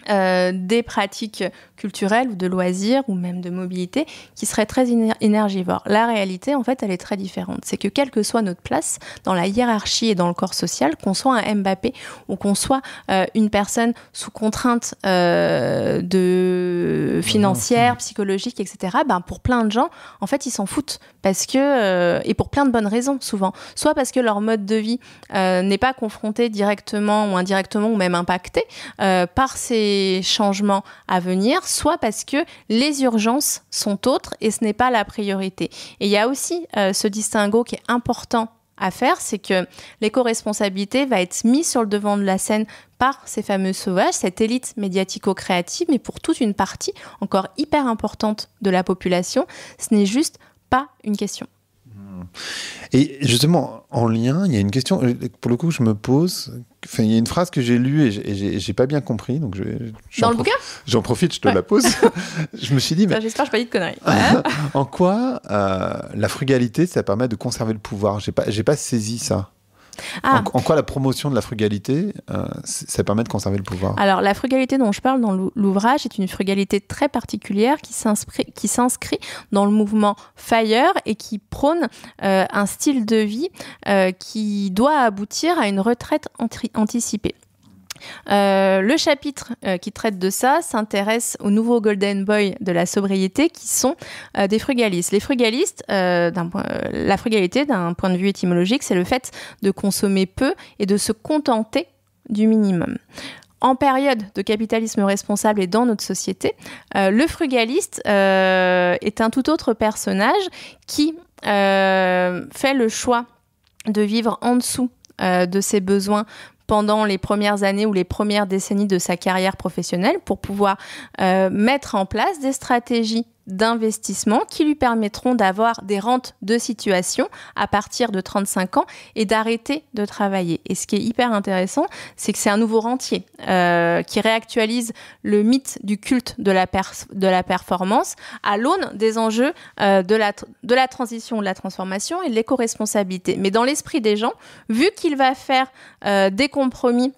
euh, des pratiques culturelles ou de loisirs ou même de mobilité qui seraient très énergivores. La réalité, en fait, elle est très différente. C'est que quelle que soit notre place dans la hiérarchie et dans le corps social, qu'on soit un Mbappé ou qu'on soit euh, une personne sous contrainte euh, de bah financière, mmh. psychologique, etc. Ben pour plein de gens, en fait, ils s'en foutent parce que et pour plein de bonnes raisons souvent. Soit parce que leur mode de vie n'est pas confronté directement ou indirectement ou même impacté par ces changements à venir, soit parce que les urgences sont autres et ce n'est pas la priorité. Et il y a aussi euh, ce distinguo qui est important à faire, c'est que l'éco-responsabilité va être mise sur le devant de la scène par ces fameux sauvages, cette élite médiatico-créative, mais pour toute une partie encore hyper importante de la population, ce n'est juste pas une question. Et justement, en lien, il y a une question, pour le coup, je me pose. il y a une phrase que j'ai lue et j'ai pas bien compris. Donc je, Dans le bouquin J'en profite, je te la pose. je me suis dit. J'espère que je pas dit de conneries. en quoi euh, la frugalité, ça permet de conserver le pouvoir J'ai pas, pas saisi ça. Ah. En, quoi la promotion de la frugalité, euh, ça permet de conserver le pouvoir Alors, la frugalité dont je parle dans l'ouvrage est une frugalité très particulière qui s'inscrit dans le mouvement Fire et qui prône euh, un style de vie euh, qui doit aboutir à une retraite anticipée. Euh, le chapitre euh, qui traite de ça s'intéresse aux nouveaux Golden Boy de la sobriété qui sont euh, des frugalistes. Les frugalistes, la frugalité d'un point de vue étymologique, c'est le fait de consommer peu et de se contenter du minimum. En période de capitalisme responsable et dans notre société, le frugaliste est un tout autre personnage qui fait le choix de vivre en dessous de ses besoins pendant les premières années ou les premières décennies de sa carrière professionnelle pour pouvoir euh, mettre en place des stratégies d'investissement qui lui permettront d'avoir des rentes de situation à partir de 35 ans et d'arrêter de travailler. Et ce qui est hyper intéressant, c'est que c'est un nouveau rentier euh, qui réactualise le mythe du culte de la, de la performance à l'aune des enjeux euh, de, la de la transition, de la transformation et de l'éco-responsabilité. Mais dans l'esprit des gens, vu qu'il va faire euh, des compromis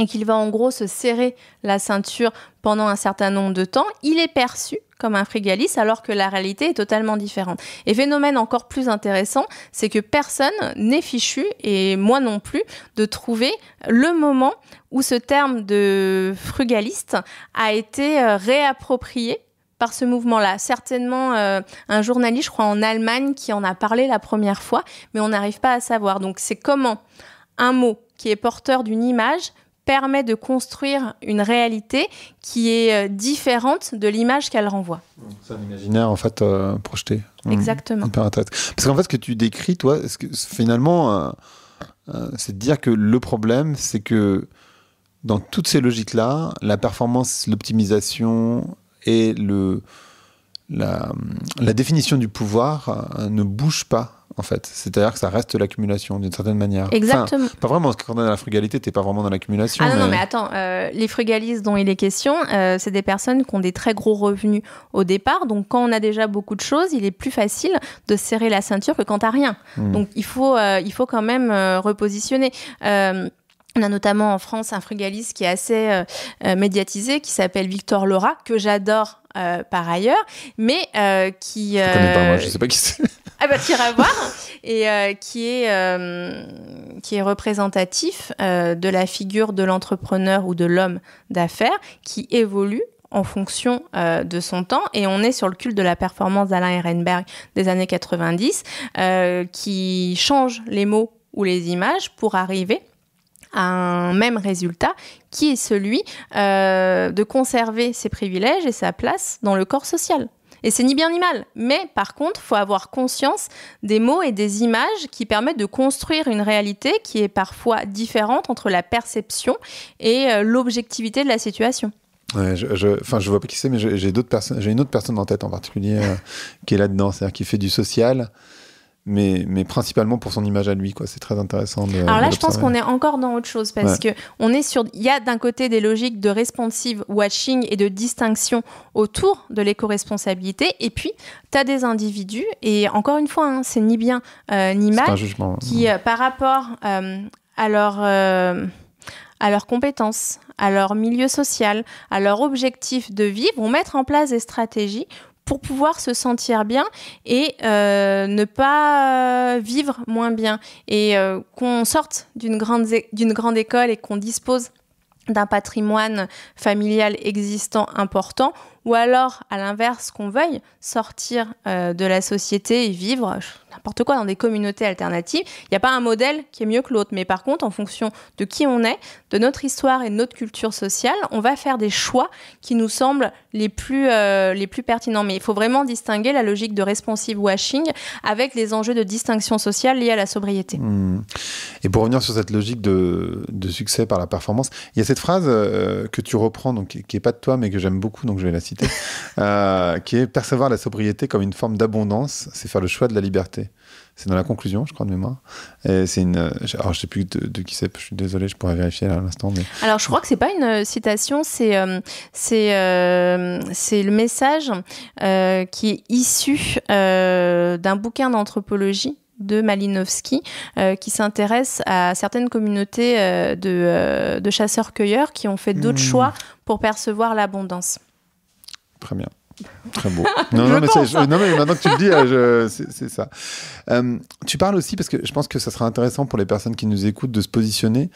et qu'il va en gros se serrer la ceinture pendant un certain nombre de temps, il est perçu comme un frugaliste, alors que la réalité est totalement différente. Et phénomène encore plus intéressant, c'est que personne n'est fichu, et moi non plus, de trouver le moment où ce terme de frugaliste a été euh, réapproprié par ce mouvement-là. Certainement euh, un journaliste, je crois, en Allemagne qui en a parlé la première fois, mais on n'arrive pas à savoir. Donc c'est comment un mot qui est porteur d'une image permet de construire une réalité qui est euh, différente de l'image qu'elle renvoie. C'est un imaginaire en fait euh, projeté. Mmh. Exactement. Parce qu'en fait, ce que tu décris, toi, que, finalement, euh, c'est de dire que le problème, c'est que dans toutes ces logiques-là, la performance, l'optimisation et le, la, la définition du pouvoir ne bougent pas en fait. C'est-à-dire que ça reste l'accumulation d'une certaine manière. Exactement. pas vraiment, quand on la frugalité, t'es pas vraiment dans l'accumulation. Ah non, non, mais attends, euh, les frugalistes dont il est question, euh, c'est des personnes qui ont des très gros revenus au départ. Donc quand on a déjà beaucoup de choses, il est plus facile de serrer la ceinture que quand t'as rien. Hmm. Donc il faut, euh, il faut quand même repositionner. On a notamment en France un frugaliste qui est assez médiatisé, qui s'appelle Victor Laura, que j'adore euh, par ailleurs, mais euh, qui. Euh, je sais pas qui c'est. Ah bah, voir et qui est qui est représentatif de la figure de l'entrepreneur ou de l'homme d'affaires qui évolue en fonction de son temps. Et on est sur le culte de la performance d'Alain Ehrenberg des années 90, qui change les mots ou les images pour arriver à un même résultat, qui est celui euh, de conserver ses privilèges et sa place dans le corps social. Et c'est ni bien ni mal. Mais par contre, faut avoir conscience des mots et des images qui permettent de construire une réalité qui est parfois différente entre la perception et euh, l'objectivité de la situation. je, ne je vois pas qui c'est, mais j'ai d'autres personnes. J'ai une autre personne en tête en particulier euh, qui est là-dedans, c'est-à-dire qui fait du social, mais, principalement pour son image à lui. quoi. C'est très intéressant. Alors là, je pense qu'on est encore dans autre chose parce qu'il que on est sur. Il y a d'un côté des logiques de responsive watching et de distinction autour de l'éco-responsabilité, et puis tu as des individus, et encore une fois, hein, c'est ni bien euh, ni mal, qui, euh, par rapport euh, à leurs compétences, à leur milieu social, à leur objectif de vie, vont mettre en place des stratégies pour pouvoir se sentir bien et euh, ne pas euh, vivre moins bien. Et euh, qu'on sorte d'une grande, d'une grande école et qu'on dispose d'un patrimoine familial existant important, ou alors, à l'inverse, qu'on veuille sortir euh, de la société et vivre n'importe quoi dans des communautés alternatives. Il n'y a pas un modèle qui est mieux que l'autre, mais par contre, en fonction de qui on est, de notre histoire et de notre culture sociale, on va faire des choix qui nous semblent les plus, euh, les plus pertinents. Mais il faut vraiment distinguer la logique de responsive washing avec les enjeux de distinction sociale liés à la sobriété. Mmh. Et pour revenir sur cette logique de, de, succès par la performance, il y a cette phrase euh, que tu reprends, donc, qui n'est pas de toi, mais que j'aime beaucoup, donc je vais la citer euh, qui est percevoir la sobriété comme une forme d'abondance, c'est faire le choix de la liberté. C'est dans la conclusion, je crois, de mémoire. Et c'est une. Alors, je sais plus de, qui c'est. Je suis désolé, je pourrais vérifier à l'instant. Alors, je crois que c'est pas une euh, citation. C'est euh, c'est c'est le message qui est issu d'un bouquin d'anthropologie de Malinowski, qui s'intéresse à certaines communautés de, de chasseurs-cueilleurs qui ont fait d'autres mmh. choix pour percevoir l'abondance. Très bien. Très beau. Non, non, mais hein. non, maintenant que tu le dis, euh, c'est ça. Euh, tu parles aussi, parce que je pense que ça sera intéressant pour les personnes qui nous écoutent de se positionner.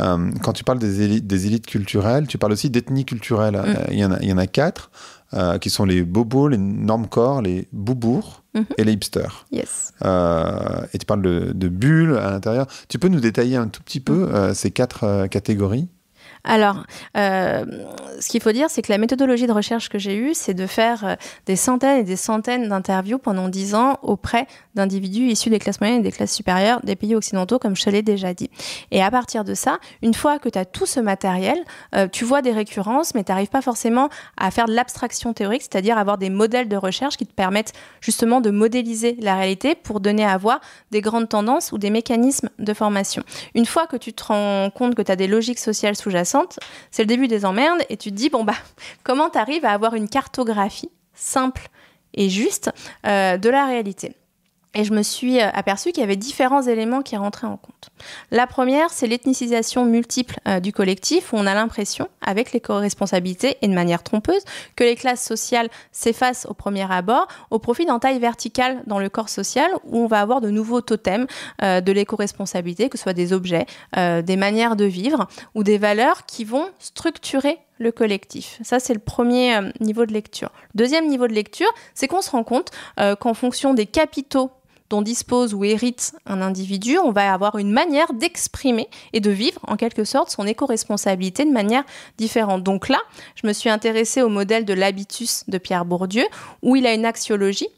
Euh, quand tu parles des élites, des élites, culturelles, tu parles aussi d'ethnie culturelle. Mm. Il, y en a, quatre. qui sont les bobos, les corps, les boubours mm-hmm. et les hipsters. Yes. et tu parles de, bulles à l'intérieur. Tu peux nous détailler un tout petit peu mm. ces quatre catégories alors, euh, ce qu'il faut dire, c'est que la méthodologie de recherche que j'ai eue, c'est de faire euh, des centaines et des centaines d'interviews pendant dix ans auprès d'individus issus des classes moyennes et des classes supérieures des pays occidentaux, comme je te l'ai déjà dit. Et à partir de ça, une fois que tu as tout ce matériel, euh, tu vois des récurrences, mais tu n'arrives pas forcément à faire de l'abstraction théorique, c'est-à-dire avoir des modèles de recherche qui te permettent justement de modéliser la réalité pour donner à voir des grandes tendances ou des mécanismes de formation. Une fois que tu te rends compte que tu as des logiques sociales sous-jacentes, c'est le début des emmerdes et tu te dis, bon bah, comment t'arrives à avoir une cartographie simple et juste euh, de la réalité et je me suis euh, aperçue qu'il y avait différents éléments qui rentraient en compte. La première, c'est l'ethnicisation multiple euh, du collectif, où on a l'impression, avec les responsabilité et de manière trompeuse, que les classes sociales s'effacent au premier abord au profit d'entailles verticales dans le corps social, où on va avoir de nouveaux totems euh, de l'éco-responsabilité, que ce soit des objets, des manières de vivre ou des valeurs qui vont structurer le collectif. Ça, c'est le premier euh, niveau de lecture. deuxième niveau de lecture, c'est qu'on se rend compte euh, qu'en fonction des capitaux dont dispose ou hérite un individu, on va avoir une manière d'exprimer et de vivre en quelque sorte son éco-responsabilité de manière différente. Donc là, je me suis intéressée au modèle de l'habitus de Pierre Bourdieu, où il a une axiologie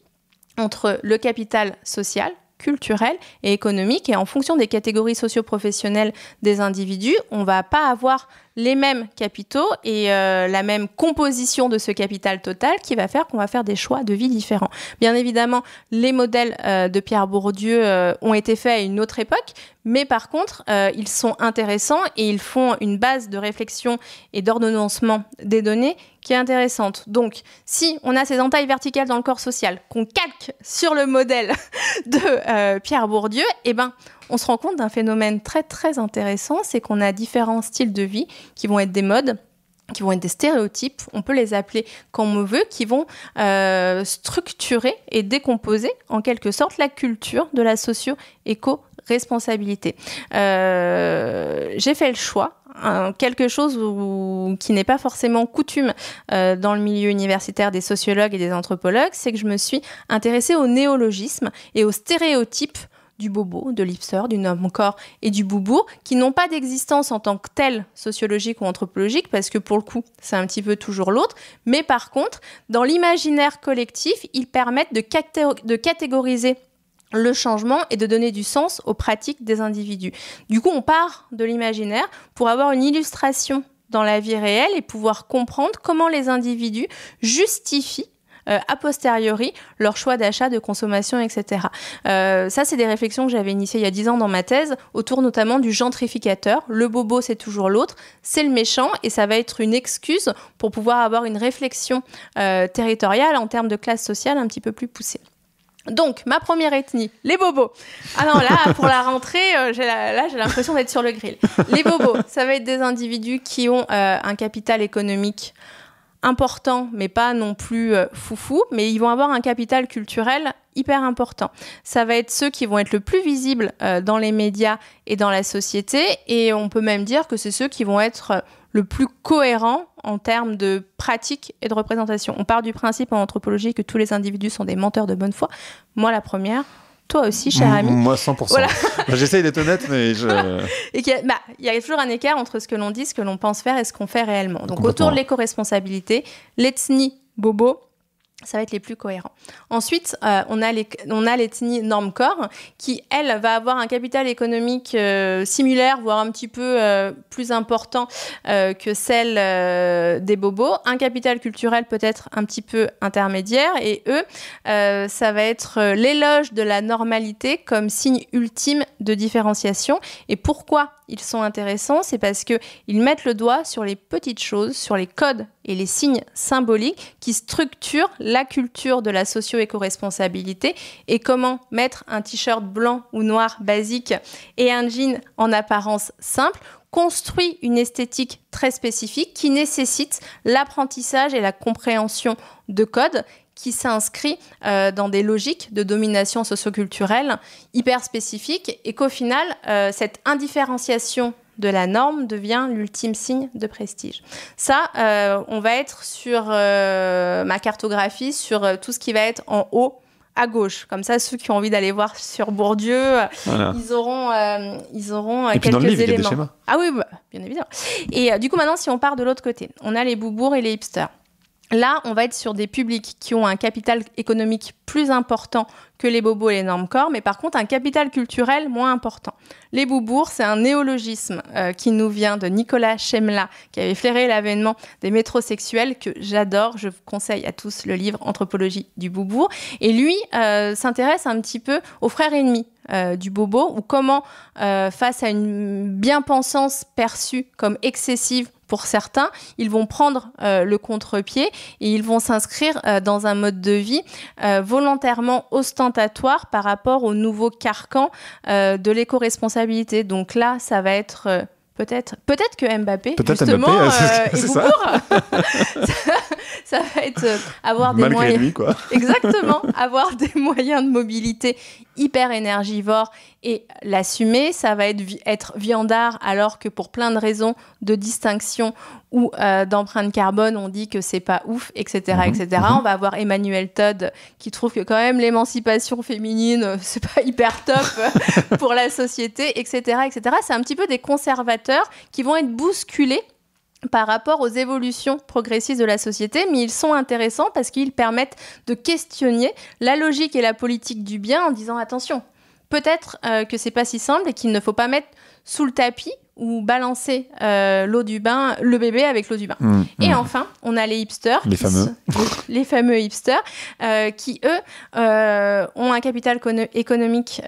entre le capital social, culturelle et économique. Et en fonction des catégories socio-professionnelles des individus, on ne va pas avoir les mêmes capitaux et euh, la même composition de ce capital total qui va faire qu'on va faire des choix de vie différents. Bien évidemment, les modèles euh, de Pierre Bourdieu euh, ont été faits à une autre époque, mais par contre, ils sont intéressants et ils font une base de réflexion et d'ordonnancement des données qui est intéressante. Donc, si on a ces entailles verticales dans le corps social, qu'on calque sur le modèle de euh, Pierre Bourdieu, eh ben, on se rend compte d'un phénomène très très intéressant, c'est qu'on a différents styles de vie qui vont être des modes qui vont être des stéréotypes, on peut les appeler comme on veut, qui vont euh, structurer et décomposer en quelque sorte la culture de la socio-éco-responsabilité. Euh, j'ai fait le choix quelque chose qui n'est pas forcément coutume euh, dans le milieu universitaire des sociologues et des anthropologues, c'est que je me suis intéressée au néologisme et aux stéréotypes du bobo, de l'ipseur, du homme corps et du boubou, qui n'ont pas d'existence en tant que telle sociologique ou anthropologique, parce que pour le coup, c'est un petit peu toujours l'autre. Mais par contre, dans l'imaginaire collectif, ils permettent de catégoriser le changement est de donner du sens aux pratiques des individus. Du coup, on part de l'imaginaire pour avoir une illustration dans la vie réelle et pouvoir comprendre comment les individus justifient euh, a posteriori leur choix d'achat, de consommation, etc. Euh, ça, c'est des réflexions que j'avais initiées il y a dix ans dans ma thèse, autour notamment du gentrificateur. Le bobo, c'est toujours l'autre, c'est le méchant, et ça va être une excuse pour pouvoir avoir une réflexion euh, territoriale en termes de classe sociale un petit peu plus poussée. Donc, ma première ethnie, les bobos. Ah non, là, pour la rentrée, euh, j'ai j'ai l'impression d'être sur le grill. Les bobos, ça va être des individus qui ont euh, un capital économique importants, mais pas non plus euh, foufou, mais ils vont avoir un capital culturel hyper important. Ça va être ceux qui vont être le plus visibles euh, dans les médias et dans la société, et on peut même dire que c'est ceux qui vont être euh, le plus cohérents en termes de pratique et de représentation. On part du principe en anthropologie que tous les individus sont des menteurs de bonne foi. Moi, la première, toi aussi, cher ami. Moi, 100%. Voilà. Bah, j'essaye d'être honnête, mais je. et y, bah, y, a toujours un écart entre ce que l'on dit, ce que l'on pense faire et ce qu'on fait réellement. Donc, autour de l'éco-responsabilité, ni bobo, ça va être les plus cohérents. Ensuite, euh, on a les on l'ethnie normcore corps qui elle va avoir un capital économique euh, similaire voire un petit peu euh, plus important que celle des bobos, un capital culturel peut-être un petit peu intermédiaire et eux ça va être l'éloge de la normalité comme signe ultime de différenciation et pourquoi ils sont intéressants, c'est parce qu'ils mettent le doigt sur les petites choses, sur les codes et les signes symboliques qui structurent la culture de la socio-éco-responsabilité et comment mettre un t-shirt blanc ou noir basique et un jean en apparence simple construit une esthétique très spécifique qui nécessite l'apprentissage et la compréhension de codes qui s'inscrit euh, dans des logiques de domination socioculturelle hyper spécifiques et qu'au final, euh, cette indifférenciation de la norme devient l'ultime signe de prestige. Ça, euh, on va être sur ma cartographie, sur tout ce qui va être en haut à gauche. Comme ça, ceux qui ont envie d'aller voir sur Bourdieu, ils auront, ils auront quelques éléments. Ah oui, bah, bien évidemment. Et du coup, maintenant, si on part de l'autre côté, on a les boubours et les hipsters. Là, on va être sur des publics qui ont un capital économique plus important que les bobos et les normes corps, mais par contre un capital culturel moins important. Les boubours, c'est un néologisme euh, qui nous vient de Nicolas Chemla, qui avait flairé l'avènement des métrosexuels, que j'adore. Je vous conseille à tous le livre Anthropologie du boubour, Et lui euh, s'intéresse un petit peu aux frères ennemis. Euh, du bobo ou comment face à une bien-pensance perçue comme excessive pour certains, ils vont prendre euh, le contre-pied et ils vont s'inscrire euh, dans un mode de vie euh, volontairement ostentatoire par rapport au nouveau carcan de l'éco-responsabilité. Donc là, ça va être Peut-être. Peut-être que Mbappé, justement, ça. va être euh, avoir des moyens. Exactement. avoir des moyens de mobilité hyper énergivore et l'assumer. Ça va être, être viandard, alors que pour plein de raisons de distinction ou euh, d'empreinte carbone, on dit que c'est pas ouf, etc., etc. Mhm, mhm. On va avoir Emmanuel Todd qui trouve que quand même l'émancipation féminine, euh, c'est pas hyper top pour la société, etc., etc. C'est un petit peu des conservateurs qui vont être bousculés par rapport aux évolutions progressistes de la société, mais ils sont intéressants parce qu'ils permettent de questionner la logique et la politique du bien en disant attention, peut-être que euh, que c'est pas si simple et qu'il ne faut pas mettre sous le tapis ou balancer euh, l'eau du bain, le bébé avec l'eau du bain. Mmh, mmh. et enfin, on a les hipsters. Les fameux. les fameux hipsters, euh, qui eux euh, ont un capital économique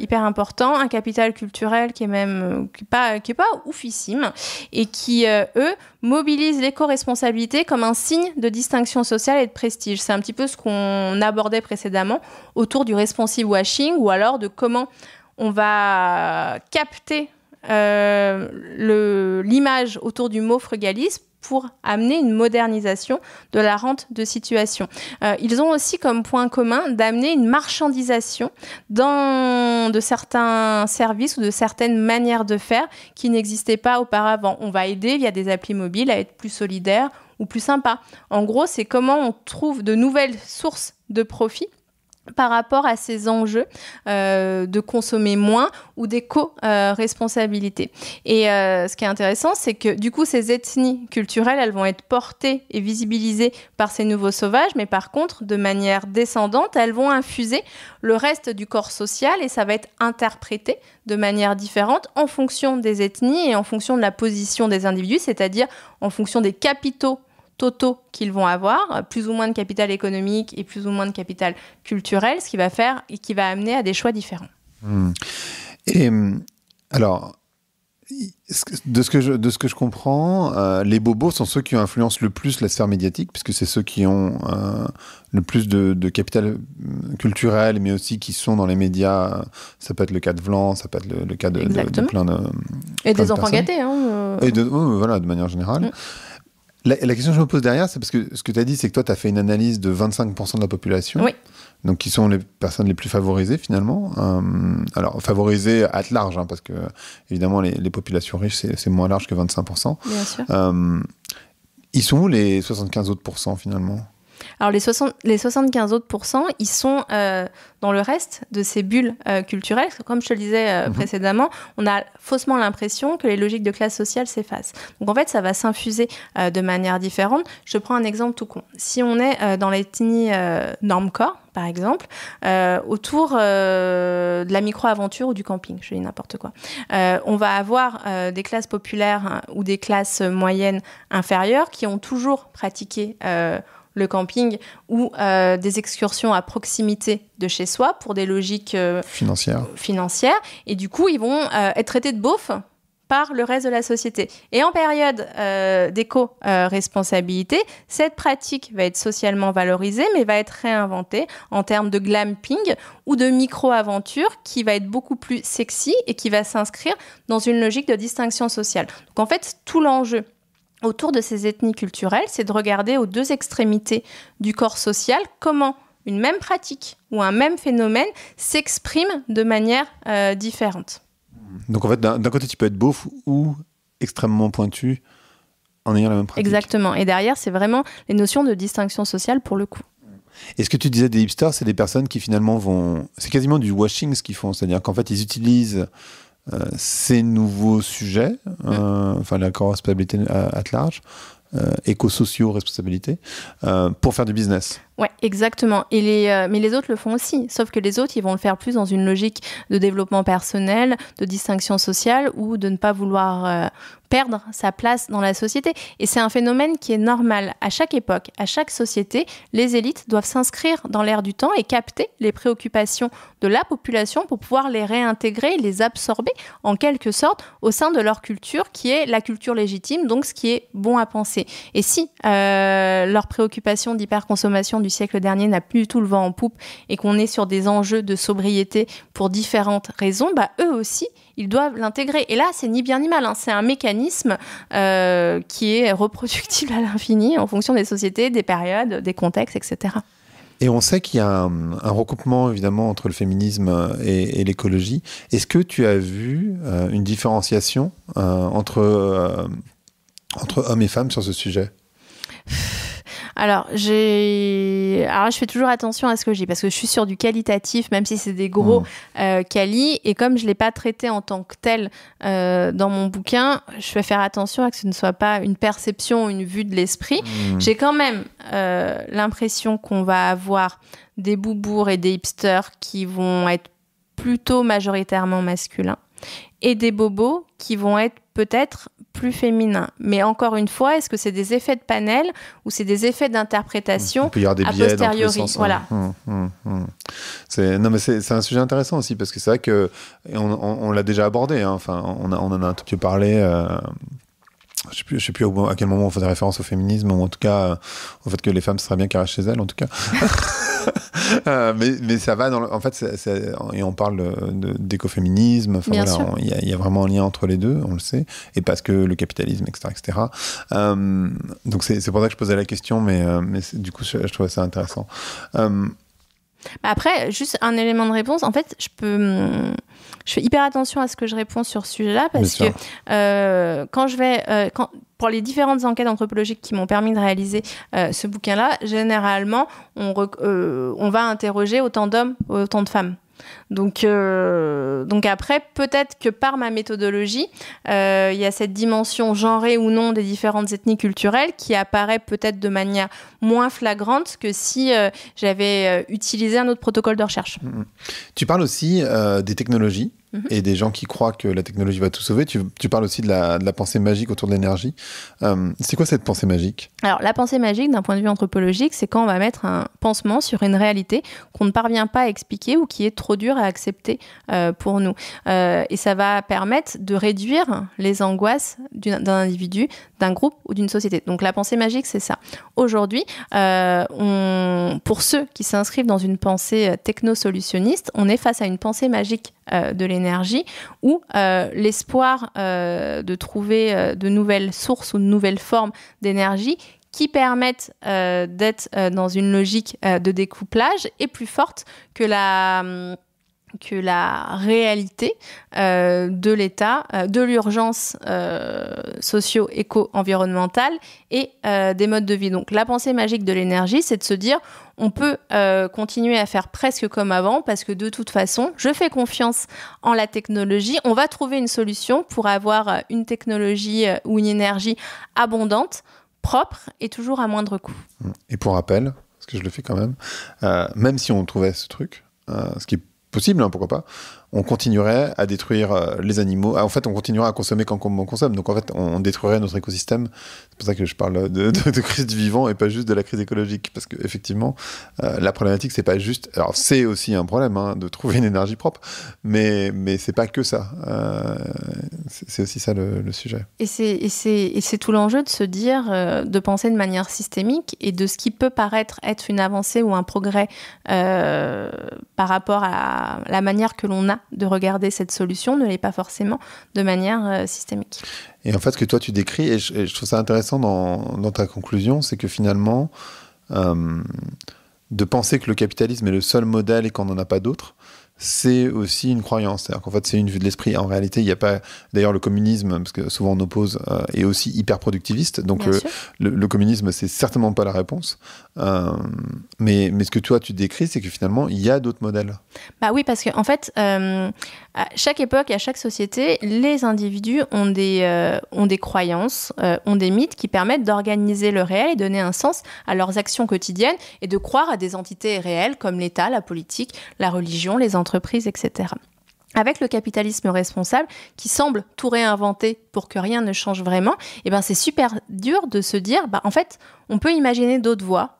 hyper important, un capital culturel qui est même pas, qui pas oufissime, et qui eux mobilisent l'éco-responsabilité comme un signe de distinction sociale et de prestige. C'est un petit peu ce qu'on abordait précédemment autour du responsive washing ou alors de comment on va capter euh, l'image autour du mot frugalisme pour amener une modernisation de la rente de situation. Euh, ils ont aussi comme point commun d'amener une marchandisation dans de certains services ou de certaines manières de faire qui n'existaient pas auparavant. On va aider via des applis mobiles à être plus solidaires ou plus sympa. En gros, c'est comment on trouve de nouvelles sources de profit par rapport à ces enjeux euh, de consommer moins ou d'éco-responsabilité. et euh, ce qui est intéressant, c'est que du coup, ces ethnies culturelles, elles vont être portées et visibilisées par ces nouveaux sauvages, mais par contre, de manière descendante, elles vont infuser le reste du corps social et ça va être interprété de manière différente en fonction des ethnies et en fonction de la position des individus, c'est-à-dire en fonction des capitaux totaux qu'ils vont avoir, plus ou moins de capital économique et plus ou moins de capital culturel, ce qui va faire et qui va amener à des choix différents. Hmm. Et alors, de ce que je, de ce que je comprends, euh, les bobos sont ceux qui influencent le plus la sphère médiatique, puisque c'est ceux qui ont euh, le plus de, capital hmm, culturel, mais aussi qui sont dans les médias. Ça peut être le cas de Vlan, ça peut être le, cas de, plein de. Et des enfants gâtés. Hein, euh. Et de, oh, voilà, de manière générale. Mm. La, question que je me pose derrière, c'est parce que ce que tu as dit, c'est que toi, tu as fait une analyse de 25% de la population. Oui. Donc, qui sont les personnes les plus favorisées, finalement. Euh, alors, favorisées à large, hein, parce que, évidemment, les, populations riches, c'est moins large que 25%. Bien sûr. Euh, ils sont où les 75 autres pourcents, finalement alors les, 75 autres pourcents, ils sont euh, dans le reste de ces bulles euh, culturelles. Comme je te le disais euh, mhm. précédemment, on a faussement l'impression que les logiques de classe sociale s'effacent. Donc en fait, ça va s'infuser de manière différente. Je prends un exemple tout con. Si on est dans l'ethnie normcore, par exemple, autour de la micro-aventure ou du camping, je dis n'importe quoi. on va avoir des classes populaires hein, ou des classes moyennes inférieures qui ont toujours pratiqué le camping, ou euh, des excursions à proximité de chez soi pour des logiques euh, financières. financières. Et du coup, ils vont euh, être traités de beaufs par le reste de la société. Et en période d'éco-responsabilité, cette pratique va être socialement valorisée, mais va être réinventée en termes de glamping ou de micro-aventure qui va être beaucoup plus sexy et qui va s'inscrire dans une logique de distinction sociale. Donc en fait, tout l'enjeu autour de ces ethnies culturelles, c'est de regarder aux deux extrémités du corps social comment une même pratique ou un même phénomène s'exprime de manière euh, différente. Donc en fait, d'un côté, tu peux être beauf ou extrêmement pointu en ayant la même pratique. Exactement. Et derrière, c'est vraiment les notions de distinction sociale pour le coup. Et ce que tu disais des hipsters, c'est des personnes qui finalement vont... C'est quasiment du washing ce qu'ils font, c'est-à-dire qu'en fait, ils utilisent euh, ces nouveaux sujets, euh, enfin la responsabilité à, euh, à large, éco-sociaux, responsabilité, pour faire du business. Ouais, exactement. Et les, euh, mais les autres le font aussi, sauf que les autres, ils vont le faire plus dans une logique de développement personnel, de distinction sociale ou de ne pas vouloir euh, perdre sa place dans la société. Et c'est un phénomène qui est normal. À chaque époque, à chaque société, les élites doivent s'inscrire dans l'air du temps et capter les préoccupations de la population pour pouvoir les réintégrer, les absorber en quelque sorte au sein de leur culture qui est la culture légitime, donc ce qui est bon à penser. Et si euh, leurs préoccupations d'hyperconsommation du siècle dernier n'a plus du tout le vent en poupe et qu'on est sur des enjeux de sobriété pour différentes raisons, bah, eux aussi, ils doivent l'intégrer. Et là, c'est ni bien ni mal, hein. c'est un mécanisme euh, qui est reproductible à l'infini en fonction des sociétés, des périodes, des contextes, etc. Et on sait qu'il y a un, recoupement évidemment entre le féminisme et, l'écologie. Est-ce que tu as vu euh, une différenciation euh, entre, entre hommes et femmes sur ce sujet Alors, Alors, je fais toujours attention à ce que j'ai parce que je suis sur du qualitatif, même si c'est des gros mm. euh, qualis. Et comme je ne l'ai pas traité en tant que tel euh, dans mon bouquin, je vais faire attention à que ce ne soit pas une perception, ou une vue de l'esprit. Mm. J'ai quand même euh, l'impression qu'on va avoir des boubours et des hipsters qui vont être plutôt majoritairement masculins et des bobos qui vont être peut-être plus féminin. Mais encore une fois, est-ce que c'est des effets de panel ou c'est des effets d'interprétation Il y Non, mais c'est un sujet intéressant aussi parce que c'est vrai que on, l'a déjà abordé. Hein. Enfin, on, en a un tout petit peu parlé. Euh, je sais plus, je sais plus à quel moment on faisait référence au féminisme, ou en tout cas euh, au fait que les femmes seraient bien carrées chez elles, en tout cas. Euh, mais, ça va dans en fait, et on parle d'écoféminisme. il voilà, y, y, a vraiment un lien entre les deux, on le sait, et parce que le capitalisme, etc., etc. Euh, donc c'est pour ça que je posais la question, mais, du coup, je, je trouvais ça intéressant. Bah, après, juste un élément de réponse. En fait, hmm, je fais hyper attention à ce que je réponds sur ce sujet-là parce que euh, quand je vais, euh, pour les différentes enquêtes anthropologiques qui m'ont permis de réaliser euh, ce bouquin-là, généralement, on, on va interroger autant d'hommes, autant de femmes. Donc, euh, donc après, peut-être que par ma méthodologie, euh, il y a cette dimension genrée ou non des différentes ethnies culturelles qui apparaît peut-être de manière moins flagrante que si euh, j'avais utilisé un autre protocole de recherche. Mm-hmm. Tu parles aussi des technologies Mhm. et des gens qui croient que la technologie va tout sauver. Tu, parles aussi de la, pensée magique autour de l'énergie. Euh, c'est quoi cette pensée magique Alors, la pensée magique, d'un point de vue anthropologique, c'est quand on va mettre un pansement sur une réalité qu'on ne parvient pas à expliquer ou qui est trop dure à accepter euh, pour nous. Euh, et ça va permettre de réduire les angoisses d'un individu, d'un groupe ou d'une société. Donc la pensée magique, c'est ça. Aujourd'hui, euh, pour ceux qui s'inscrivent dans une pensée euh, techno-solutionniste, on est face à une pensée magique euh, de l'énergie où l'espoir de trouver de nouvelles sources ou de nouvelles formes d'énergie qui permettent d'être dans une logique de découplage est plus forte que la... Hum, que la réalité euh, de l'état, euh, de l'urgence euh, socio-éco-environnementale et des modes de vie. Donc la pensée magique de l'énergie, c'est de se dire on peut continuer à faire presque comme avant parce que de toute façon, je fais confiance en la technologie. On va trouver une solution pour avoir une technologie ou une énergie abondante, propre et toujours à moindre coût. Et pour rappel, parce que je le fais quand même, même si on trouvait ce truc, ce qui possible, hein, pourquoi pas on continuerait à détruire euh, les animaux. Ah, en fait, on continuera à consommer quand on consomme. Donc, en fait, on détruirait notre écosystème. C'est pour ça que je parle de, crise du vivant et pas juste de la crise écologique. Parce qu'effectivement, euh, la problématique, c'est pas juste. Alors, c'est aussi un problème hein, de trouver une énergie propre, mais, mais c'est pas que ça. Euh, c'est aussi ça le, sujet. Et c'est tout l'enjeu de se dire, de penser de manière systémique et de ce qui peut paraître être une avancée ou un progrès par rapport à la manière que l'on a de regarder cette solution ne l'est pas forcément de manière euh, systémique. Et en fait, ce que toi tu décris, et je, trouve ça intéressant dans, ta conclusion, c'est que finalement, euh, de penser que le capitalisme est le seul modèle et qu'on n'en a pas d'autre c'est aussi une croyance. C'est-à-dire qu'en fait, c'est une vue de l'esprit. En réalité, il n'y a pas. D'ailleurs, le communisme, parce que souvent on oppose, euh, est aussi hyper productiviste. Donc, euh, le, communisme, c'est certainement pas la réponse. Euh, mais, ce que toi, tu décris, c'est que finalement, il y a d'autres modèles. Bah oui, parce qu'en fait, à chaque époque, à chaque société, les individus ont des, ont des croyances, ont des mythes qui permettent d'organiser le réel et donner un sens à leurs actions quotidiennes et de croire à des entités réelles comme l'État, la politique, la religion, les entreprises etc. Avec le capitalisme responsable, qui semble tout réinventer pour que rien ne change vraiment, eh ben c'est super dur de se dire, bah en fait, on peut imaginer d'autres voies,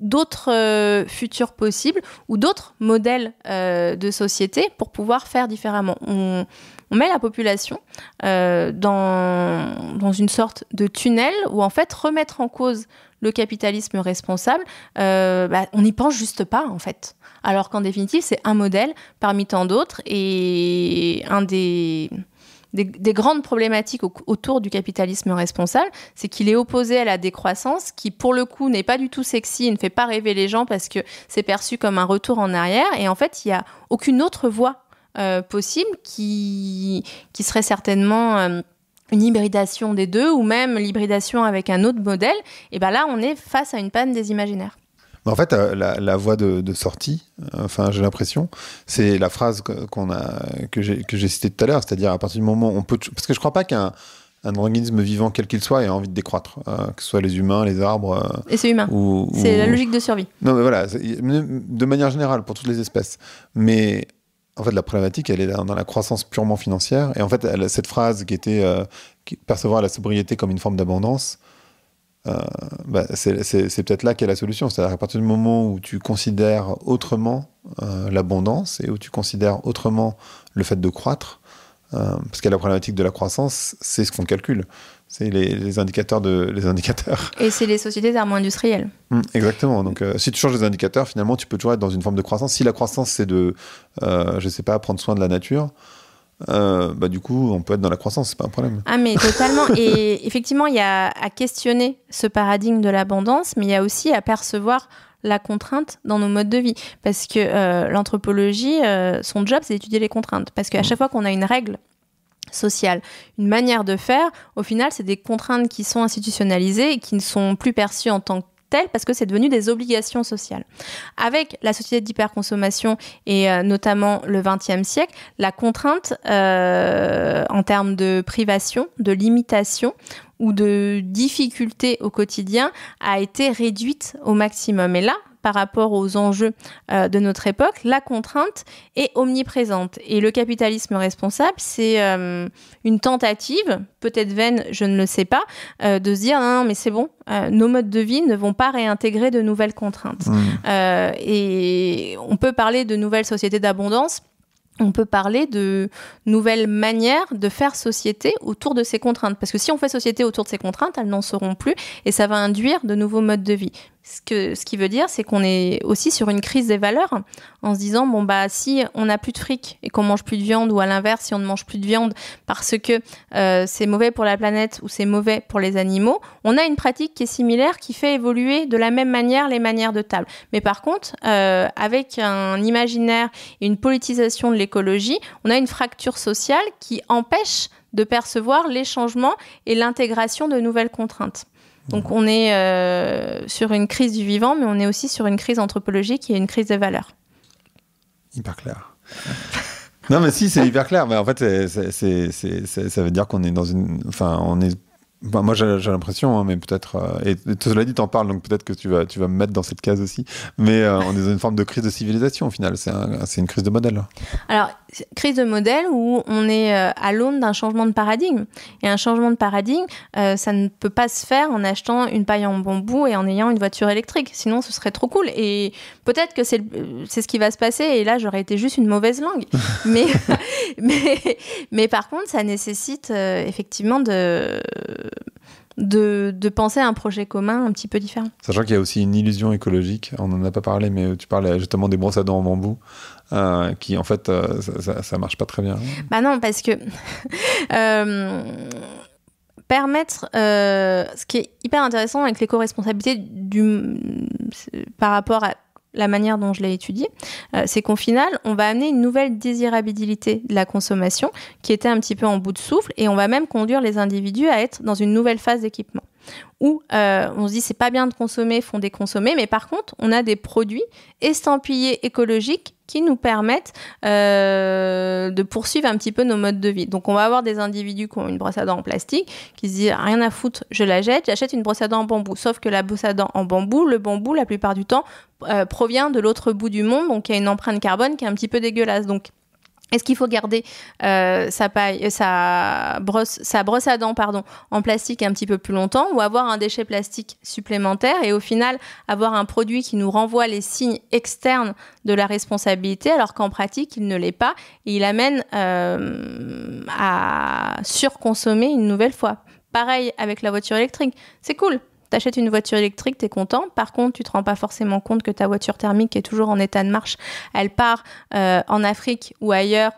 d'autres euh, futurs possibles ou d'autres modèles euh, de société pour pouvoir faire différemment. On, on met la population euh, dans, une sorte de tunnel où en fait remettre en cause le capitalisme responsable, euh, bah, on n'y pense juste pas en fait. Alors qu'en définitive, c'est un modèle parmi tant d'autres et un des, des, grandes problématiques autour du capitalisme responsable, c'est qu'il est opposé à la décroissance qui, pour le coup, n'est pas du tout sexy, ne fait pas rêver les gens parce que c'est perçu comme un retour en arrière et en fait, il n'y a aucune autre voie euh, possible qui, qui serait certainement euh, une hybridation des deux ou même l'hybridation avec un autre modèle, et bien là, on est face à une panne des imaginaires. En fait, euh, la, voie de, sortie, enfin, j'ai l'impression, c'est la phrase qu'on a, que j'ai citée tout à l'heure, c'est-à-dire à partir du moment où on peut. Parce que je ne crois pas qu'un un organisme vivant, quel qu'il soit, ait envie de décroître, que ce soit les humains, les arbres. et c'est humain. C'est la logique de survie. Non, mais voilà, de manière générale, pour toutes les espèces. Mais en fait, la problématique, elle est dans la croissance purement financière. Et en fait, cette phrase qui était euh, percevoir la sobriété comme une forme d'abondance, euh, bah, c'est peut-être là qu'est la solution. C'est-à-dire à partir du moment où tu considères autrement euh, l'abondance et où tu considères autrement le fait de croître, parce qu'à la problématique de la croissance, c'est ce qu'on calcule. C'est les, indicateurs de les indicateurs. Et c'est les sociétés d'armes industrielles. Hum, exactement. Donc, euh, si tu changes les indicateurs, finalement, tu peux toujours être dans une forme de croissance. Si la croissance, c'est de, euh, je sais pas, prendre soin de la nature, euh, bah, du coup, on peut être dans la croissance, c'est pas un problème. Ah, mais totalement. Et effectivement, il y a à questionner ce paradigme de l'abondance, mais il y a aussi à percevoir la contrainte dans nos modes de vie. Parce que euh, l'anthropologie, son job, c'est d'étudier les contraintes. Parce qu'à hum. chaque fois qu'on a une règle sociale, une manière de faire, au final, c'est des contraintes qui sont institutionnalisées et qui ne sont plus perçues en tant que telles parce que c'est devenu des obligations sociales. Avec la société d'hyperconsommation et euh, notamment le XXe siècle, la contrainte euh, en termes de privation, de limitation, ou de difficulté au quotidien a été réduite au maximum. Et là, par rapport aux enjeux euh, de notre époque, la contrainte est omniprésente. Et le capitalisme responsable, c'est euh, une tentative, peut-être vaine, je ne le sais pas, euh, de se dire non, mais c'est bon, nos modes de vie ne vont pas réintégrer de nouvelles contraintes. Mmh. et on peut parler de nouvelles sociétés d'abondance on peut parler de nouvelles manières de faire société autour de ces contraintes. Parce que si on fait société autour de ces contraintes, elles n'en seront plus et ça va induire de nouveaux modes de vie. Ce, que, qui veut dire, c'est qu'on est aussi sur une crise des valeurs en se disant bon bah si on n'a plus de fric et qu'on mange plus de viande ou à l'inverse si on ne mange plus de viande parce que euh, c'est mauvais pour la planète ou c'est mauvais pour les animaux, on a une pratique qui est similaire qui fait évoluer de la même manière les manières de table. Mais par contre, euh, avec un imaginaire et une politisation de l'écologie, on a une fracture sociale qui empêche de percevoir les changements et l'intégration de nouvelles contraintes. Donc on est euh, sur une crise du vivant, mais on est aussi sur une crise anthropologique et une crise des valeurs. Hyper clair. non mais si, c'est hyper clair. Mais en fait, c'est, ça veut dire qu'on est dans une... Enfin, on est... moi j'ai, l'impression, hein, mais peut-être... Euh, et, tout cela dit, en parles, donc peut-être que tu vas, tu vas me mettre dans cette case aussi. Mais euh, on est dans une forme de crise de civilisation au final. C'est, une crise de modèle. Alors, crise de modèle où on est euh, à l'aune d'un changement de paradigme. Et un changement de paradigme, euh, ça ne peut pas se faire en achetant une paille en bambou et en ayant une voiture électrique. Sinon, ce serait trop cool. Et peut-être que c'est ce qui va se passer. Et là, j'aurais été juste une mauvaise langue. mais, mais, par contre, ça nécessite euh, effectivement de... De, de, penser à un projet commun un petit peu différent. Sachant qu'il y a aussi une illusion écologique, on n'en a pas parlé, mais tu parlais justement des brosses à dents en bambou. Euh, qui en fait, euh, ça, marche pas très bien. Bah non, parce que euh, permettre, ce qui est hyper intéressant avec l'éco-responsabilité par rapport à la manière dont je l'ai étudié, c'est qu'au final, on va amener une nouvelle désirabilité de la consommation qui était un petit peu en bout de souffle et on va même conduire les individus à être dans une nouvelle phase d'équipement où euh, on se dit c'est pas bien de consommer, des consommer, mais par contre on a des produits estampillés écologiques qui nous permettent euh, de poursuivre un petit peu nos modes de vie. Donc on va avoir des individus qui ont une brosse à dents en plastique, qui se disent rien à foutre, je la jette, j'achète une brosse à dents en bambou. Sauf que la brosse à dents en bambou, le bambou la plupart du temps euh, provient de l'autre bout du monde, donc il y a une empreinte carbone qui est un petit peu dégueulasse. Donc est-ce qu'il faut garder euh, sa, paille, euh, sa, brosse, sa brosse à dents pardon, en plastique un petit peu plus longtemps ou avoir un déchet plastique supplémentaire et au final avoir un produit qui nous renvoie les signes externes de la responsabilité alors qu'en pratique il ne l'est pas et il amène euh, à surconsommer une nouvelle fois Pareil avec la voiture électrique. C'est cool, T'achètes une voiture électrique, t'es content. Par contre, tu te rends pas forcément compte que ta voiture thermique est toujours en état de marche, elle part euh, en Afrique ou ailleurs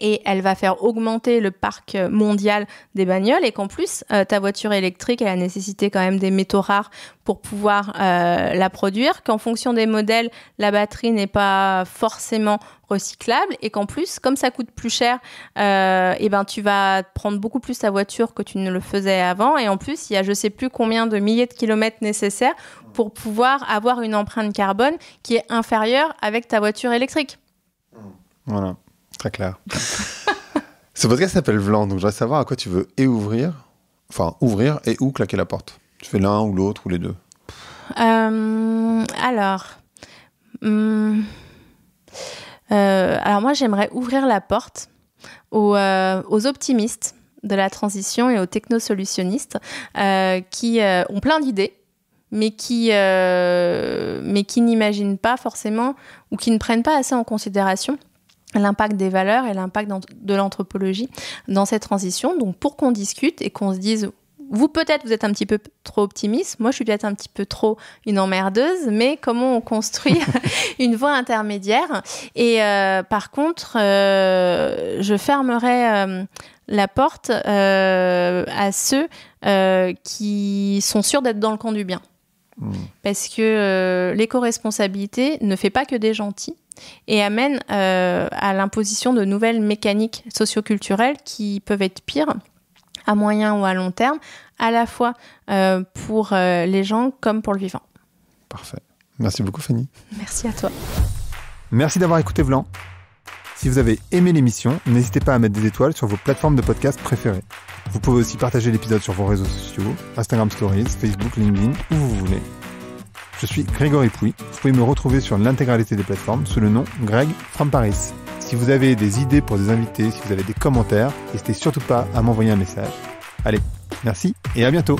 et elle va faire augmenter le parc mondial des bagnoles et qu'en plus euh, ta voiture électrique elle a nécessité quand même des métaux rares pour pouvoir euh, la produire qu'en fonction des modèles la batterie n'est pas forcément recyclable et qu'en plus comme ça coûte plus cher et euh, eh ben tu vas prendre beaucoup plus ta voiture que tu ne le faisais avant et en plus il y a je sais plus combien de milliers de kilomètres nécessaires pour pouvoir avoir une empreinte carbone qui est inférieure avec ta voiture électrique voilà très clair. Ce podcast s'appelle Vlan, donc je voudrais savoir à quoi tu veux et ouvrir, enfin ouvrir et ou claquer la porte. Tu fais l'un ou l'autre ou les deux euh, Alors. Hmm, euh, alors moi j'aimerais ouvrir la porte euh, aux, optimistes de la transition et aux technosolutionnistes euh, qui ont plein d'idées, mais qui, mais qui n'imaginent pas forcément ou qui ne prennent pas assez en considération l'impact des valeurs et l'impact de l'anthropologie dans cette transition. Donc pour qu'on discute et qu'on se dise, vous peut-être vous êtes un petit peu trop optimiste, moi je suis peut-être un petit peu trop une emmerdeuse, mais comment on construit une voie intermédiaire Et euh, par contre, euh, je fermerai euh, la porte à ceux qui sont sûrs d'être dans le camp du bien. Mmh. Parce que l'éco-responsabilité ne fait pas que des gentils, et amène euh, à l'imposition de nouvelles mécaniques socioculturelles qui peuvent être pires à moyen ou à long terme, à la fois euh, pour euh, les gens comme pour le vivant. Parfait. Merci beaucoup Fanny. Merci à toi. Merci d'avoir écouté Vlan. Si vous avez aimé l'émission, n'hésitez pas à mettre des étoiles sur vos plateformes de podcast préférées. Vous pouvez aussi partager l'épisode sur vos réseaux sociaux, Instagram Stories, Facebook, LinkedIn, où vous voulez je suis Grégory Pouy. Vous pouvez me retrouver sur l'intégralité des plateformes sous le nom Greg From Paris. Si vous avez des idées pour des invités, si vous avez des commentaires, n'hésitez surtout pas à m'envoyer un message. Allez, merci et à bientôt